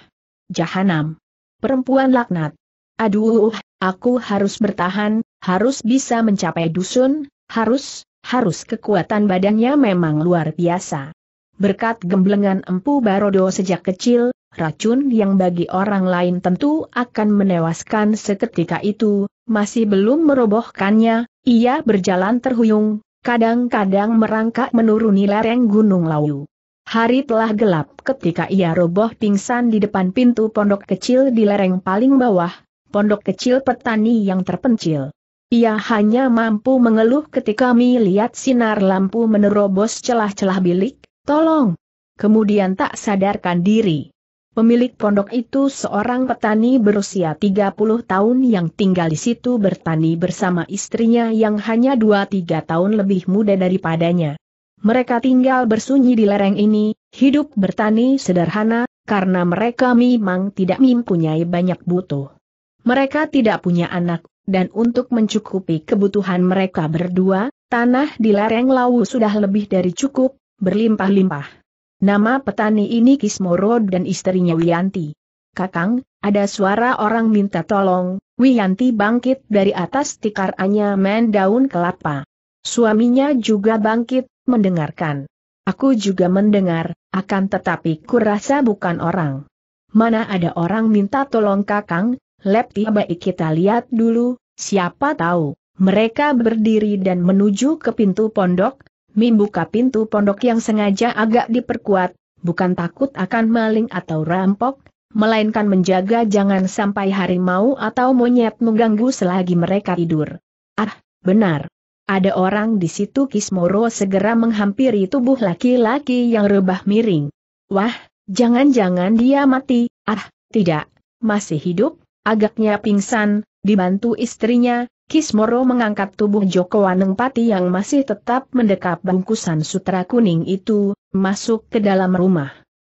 Jahanam. Perempuan laknat. Aduh, aku harus bertahan, harus bisa mencapai dusun, harus, harus kekuatan badannya memang luar biasa. Berkat gemblengan Empu Barodo sejak kecil, racun yang bagi orang lain tentu akan menewaskan seketika itu, masih belum merobohkannya, ia berjalan terhuyung, kadang-kadang merangkak menuruni lereng Gunung Lawu. Hari telah gelap ketika ia roboh pingsan di depan pintu pondok kecil di lereng paling bawah, pondok kecil petani yang terpencil. Ia hanya mampu mengeluh ketika melihat sinar lampu menerobos celah-celah bilik, tolong. Kemudian tak sadarkan diri. Pemilik pondok itu seorang petani berusia 30 tahun yang tinggal di situ bertani bersama istrinya yang hanya 2-3 tahun lebih muda daripadanya. Mereka tinggal bersunyi di lereng ini, hidup bertani sederhana, karena mereka memang tidak mempunyai banyak butuh. Mereka tidak punya anak dan untuk mencukupi kebutuhan mereka berdua, tanah di lereng Lawu sudah lebih dari cukup, berlimpah-limpah. Nama petani ini Kismoro dan istrinya Wianti. Kakang, ada suara orang minta tolong, Wianti bangkit dari atas tikarannya men daun kelapa. Suaminya juga bangkit, mendengarkan. Aku juga mendengar, akan tetapi kurasa bukan orang. Mana ada orang minta tolong kakang, Lepti baik kita lihat dulu, siapa tahu, mereka berdiri dan menuju ke pintu pondok, Mim pintu pondok yang sengaja agak diperkuat, bukan takut akan maling atau rampok, melainkan menjaga jangan sampai harimau atau monyet mengganggu selagi mereka tidur. Ah, benar. Ada orang di situ Kismoro segera menghampiri tubuh laki-laki yang rebah miring. Wah, jangan-jangan dia mati, ah, tidak, masih hidup, Agaknya pingsan, dibantu istrinya, Kismoro mengangkat tubuh Joko Anengpati yang masih tetap mendekap bungkusan sutra kuning itu, masuk ke dalam rumah.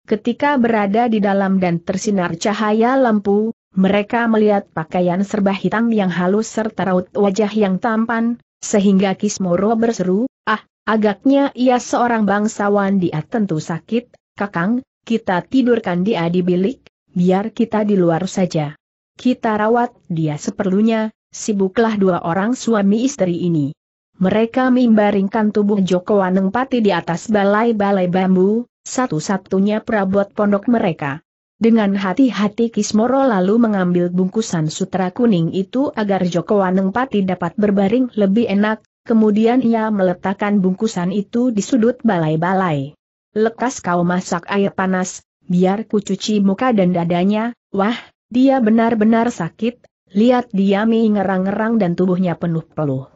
Ketika berada di dalam dan tersinar cahaya lampu, mereka melihat pakaian serba hitam yang halus serta raut wajah yang tampan, sehingga Kismoro berseru, ah, agaknya ia seorang bangsawan dia tentu sakit, kakang, kita tidurkan dia di bilik, biar kita di luar saja. Kita rawat dia seperlunya, sibuklah dua orang suami istri ini. Mereka membaringkan tubuh Joko Waneng Pati di atas balai-balai bambu, satu-satunya perabot pondok mereka. Dengan hati-hati Kismoro lalu mengambil bungkusan sutra kuning itu agar Joko Waneng Pati dapat berbaring lebih enak, kemudian ia meletakkan bungkusan itu di sudut balai-balai. Lekas kau masak air panas, biar ku cuci muka dan dadanya, wah, dia benar-benar sakit, lihat dia mengerang-ngerang dan tubuhnya penuh peluh.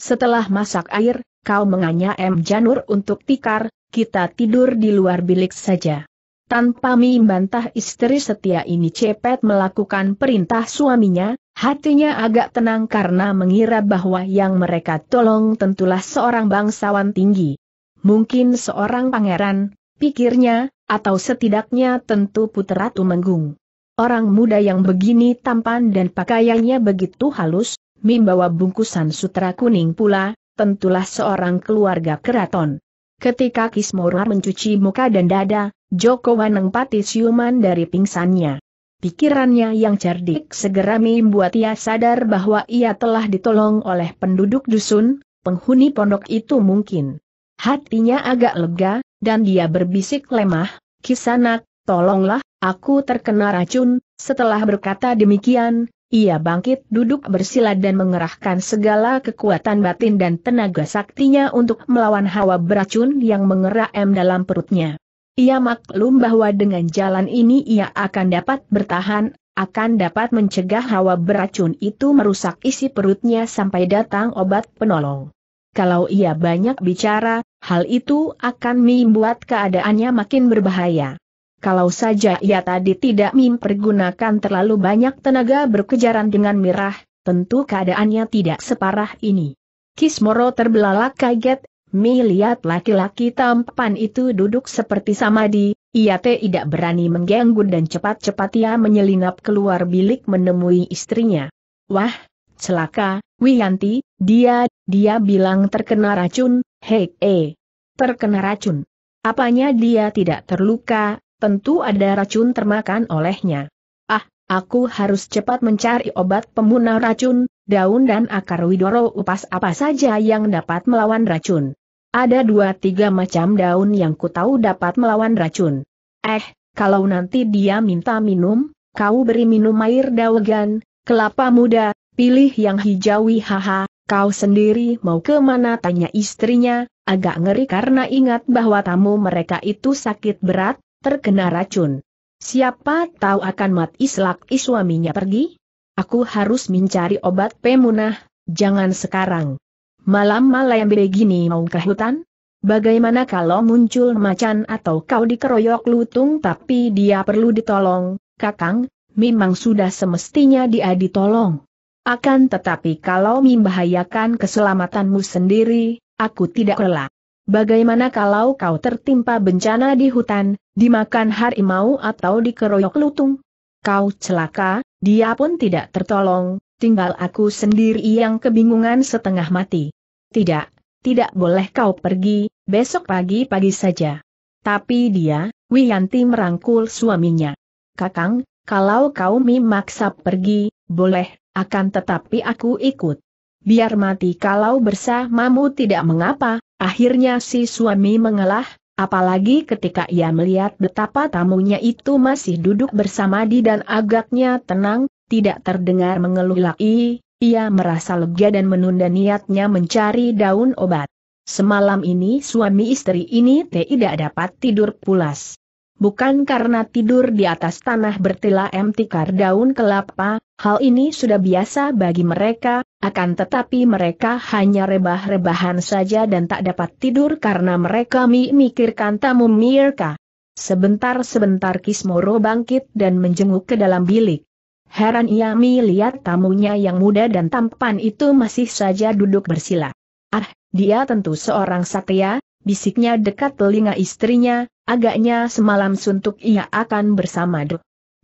Setelah masak air, kau menganya M. Janur untuk tikar, kita tidur di luar bilik saja. Tanpa Mi bantah istri setia ini cepet melakukan perintah suaminya, hatinya agak tenang karena mengira bahwa yang mereka tolong tentulah seorang bangsawan tinggi. Mungkin seorang pangeran, pikirnya, atau setidaknya tentu putera Tumenggung. Orang muda yang begini tampan dan pakaiannya begitu halus, membawa bungkusan sutra kuning pula, tentulah seorang keluarga keraton. Ketika Kismora mencuci muka dan dada, Joko Wanengpati siuman dari pingsannya. Pikirannya yang cerdik segera membuat ia sadar bahwa ia telah ditolong oleh penduduk dusun, penghuni pondok itu mungkin. Hatinya agak lega, dan dia berbisik lemah, Kisanak, tolonglah, aku terkena racun, setelah berkata demikian, ia bangkit duduk bersila dan mengerahkan segala kekuatan batin dan tenaga saktinya untuk melawan hawa beracun yang mengeram dalam perutnya. Ia maklum bahwa dengan jalan ini ia akan dapat bertahan, akan dapat mencegah hawa beracun itu merusak isi perutnya sampai datang obat penolong. Kalau ia banyak bicara, hal itu akan membuat keadaannya makin berbahaya kalau saja ia tadi tidak mempergunakan terlalu banyak tenaga berkejaran dengan mirah, tentu keadaannya tidak separah ini. Kismoro terbelalak kaget, melihat laki-laki tampan itu duduk seperti samadi, ia tidak berani mengganggu dan cepat-cepat ia menyelinap keluar bilik menemui istrinya. Wah, celaka, Wiyanti, dia, dia bilang terkena racun, hei, eh. Terkena racun. Apanya dia tidak terluka, tentu ada racun termakan olehnya. Ah, aku harus cepat mencari obat pembunuh racun, daun dan akar widoro upas apa saja yang dapat melawan racun. Ada dua tiga macam daun yang ku tahu dapat melawan racun. Eh, kalau nanti dia minta minum, kau beri minum air daugan, kelapa muda, pilih yang hijaui. haha, kau sendiri mau ke mana tanya istrinya, agak ngeri karena ingat bahwa tamu mereka itu sakit berat, terkena racun. Siapa tahu akan mati selak suaminya pergi? Aku harus mencari obat pemunah, jangan sekarang. Malam malam yang begini mau ke hutan? Bagaimana kalau muncul macan atau kau dikeroyok lutung tapi dia perlu ditolong, kakang, memang sudah semestinya dia ditolong. Akan tetapi kalau membahayakan keselamatanmu sendiri, aku tidak rela. Bagaimana kalau kau tertimpa bencana di hutan, dimakan harimau atau dikeroyok lutung? Kau celaka, dia pun tidak tertolong, tinggal aku sendiri yang kebingungan setengah mati. Tidak, tidak boleh kau pergi, besok pagi-pagi saja. Tapi dia, Wiyanti merangkul suaminya. Kakang, kalau kau memaksa pergi, boleh, akan tetapi aku ikut. Biar mati kalau bersamamu tidak mengapa, Akhirnya si suami mengalah, apalagi ketika ia melihat betapa tamunya itu masih duduk bersama di dan agaknya tenang, tidak terdengar mengeluh lagi, ia merasa lega dan menunda niatnya mencari daun obat. Semalam ini suami istri ini tidak dapat tidur pulas bukan karena tidur di atas tanah bertila emtikar daun kelapa, hal ini sudah biasa bagi mereka, akan tetapi mereka hanya rebah-rebahan saja dan tak dapat tidur karena mereka memikirkan tamu Mirka. Sebentar-sebentar Kismoro bangkit dan menjenguk ke dalam bilik. Heran ia melihat tamunya yang muda dan tampan itu masih saja duduk bersila. Ah, dia tentu seorang satya, bisiknya dekat telinga istrinya, agaknya semalam suntuk ia akan bersama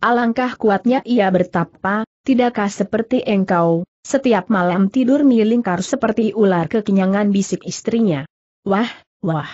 Alangkah kuatnya ia bertapa, tidakkah seperti engkau, setiap malam tidur milingkar seperti ular kekenyangan bisik istrinya. Wah, wah.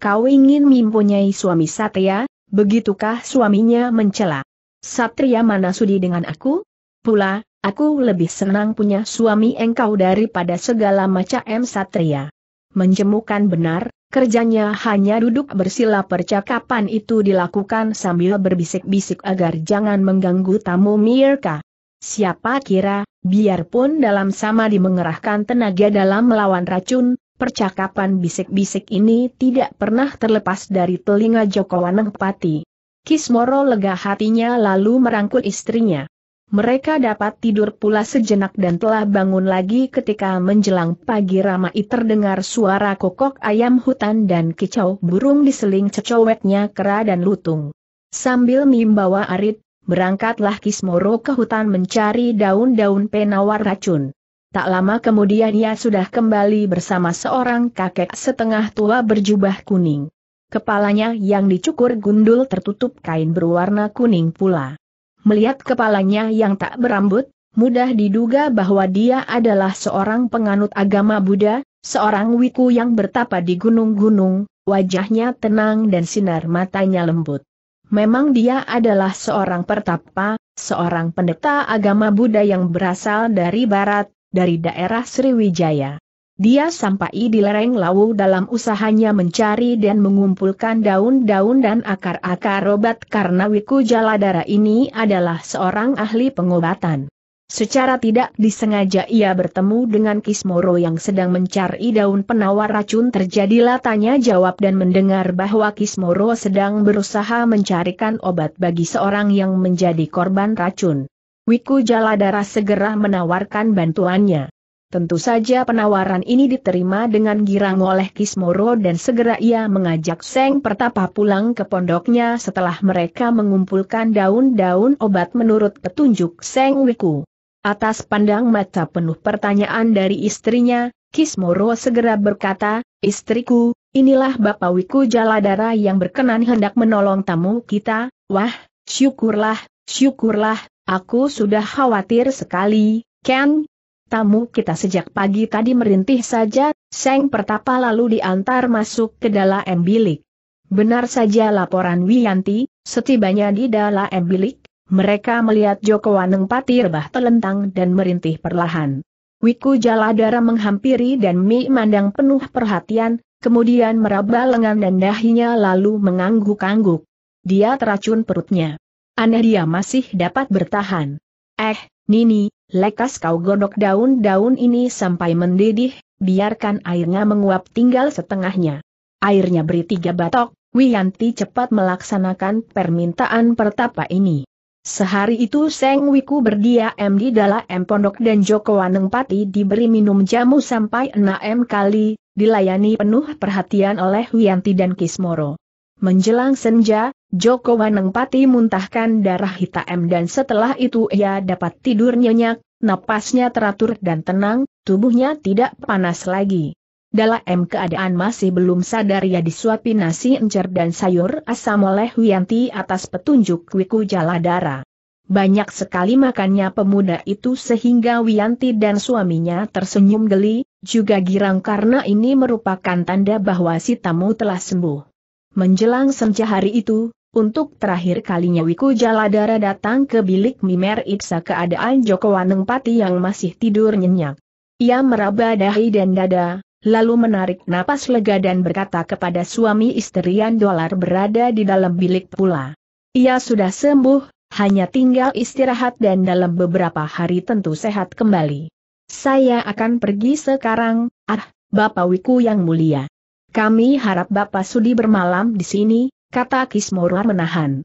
Kau ingin mempunyai suami satya? begitukah suaminya mencela? Satria mana sudi dengan aku? Pula, aku lebih senang punya suami engkau daripada segala macam Satria. Menjemukan benar, Kerjanya hanya duduk bersila percakapan itu dilakukan sambil berbisik-bisik agar jangan mengganggu tamu Mirka. Siapa kira, biarpun dalam sama di mengerahkan tenaga dalam melawan racun, percakapan bisik-bisik ini tidak pernah terlepas dari telinga Joko Wanengpati. Kismoro lega hatinya lalu merangkul istrinya. Mereka dapat tidur pula sejenak dan telah bangun lagi ketika menjelang pagi ramai terdengar suara kokok ayam hutan dan kicau burung diseling cecoweknya kera dan lutung. Sambil membawa arit, berangkatlah Kismoro ke hutan mencari daun-daun penawar racun. Tak lama kemudian ia sudah kembali bersama seorang kakek setengah tua berjubah kuning. Kepalanya yang dicukur gundul tertutup kain berwarna kuning pula. Melihat kepalanya yang tak berambut, mudah diduga bahwa dia adalah seorang penganut agama Buddha, seorang wiku yang bertapa di gunung-gunung, wajahnya tenang dan sinar matanya lembut. Memang dia adalah seorang pertapa, seorang pendeta agama Buddha yang berasal dari barat, dari daerah Sriwijaya. Dia sampai di lereng lawu dalam usahanya mencari dan mengumpulkan daun-daun dan akar-akar obat karena Wiku Jaladara ini adalah seorang ahli pengobatan. Secara tidak disengaja ia bertemu dengan Kismoro yang sedang mencari daun penawar racun terjadilah tanya jawab dan mendengar bahwa Kismoro sedang berusaha mencarikan obat bagi seorang yang menjadi korban racun. Wiku Jaladara segera menawarkan bantuannya. Tentu saja penawaran ini diterima dengan girang oleh Kismoro dan segera ia mengajak Seng Pertapa pulang ke pondoknya setelah mereka mengumpulkan daun-daun obat menurut petunjuk Seng Wiku. Atas pandang mata penuh pertanyaan dari istrinya, Kismoro segera berkata, Istriku, inilah Bapak Wiku Jaladara yang berkenan hendak menolong tamu kita, wah, syukurlah, syukurlah, aku sudah khawatir sekali, Ken, tamu kita sejak pagi tadi merintih saja, Seng Pertapa lalu diantar masuk ke dalam bilik. Benar saja laporan Wiyanti, setibanya di dalam bilik, mereka melihat Joko Waneng Pati rebah telentang dan merintih perlahan. Wiku Jaladara menghampiri dan Mi mandang penuh perhatian, kemudian meraba lengan dan dahinya lalu mengangguk-angguk. Dia teracun perutnya. Aneh dia masih dapat bertahan. Eh, Nini, lekas kau godok daun-daun ini sampai mendidih, biarkan airnya menguap tinggal setengahnya. Airnya beri tiga batok, Wiyanti cepat melaksanakan permintaan pertapa ini. Sehari itu Seng Wiku berdiam di dalam pondok dan Joko Waneng Pati diberi minum jamu sampai enam kali, dilayani penuh perhatian oleh Wiyanti dan Kismoro. Menjelang senja, Joko Wanengpati muntahkan darah hitam dan setelah itu ia dapat tidur nyenyak, napasnya teratur dan tenang, tubuhnya tidak panas lagi. Dalam keadaan masih belum sadar ia disuapi nasi encer dan sayur asam oleh Wianti atas petunjuk Wiku Jaladara. Banyak sekali makannya pemuda itu sehingga Wianti dan suaminya tersenyum geli, juga girang karena ini merupakan tanda bahwa si tamu telah sembuh. Menjelang senja hari itu, untuk terakhir kalinya Wiku Jaladara datang ke bilik Mimer Iksa keadaan Joko Waneng Pati yang masih tidur nyenyak. Ia meraba dahi dan dada, lalu menarik napas lega dan berkata kepada suami istri yang dolar berada di dalam bilik pula. Ia sudah sembuh, hanya tinggal istirahat dan dalam beberapa hari tentu sehat kembali. Saya akan pergi sekarang, ah, Bapak Wiku yang mulia. Kami harap Bapak sudi bermalam di sini, kata Kismora menahan.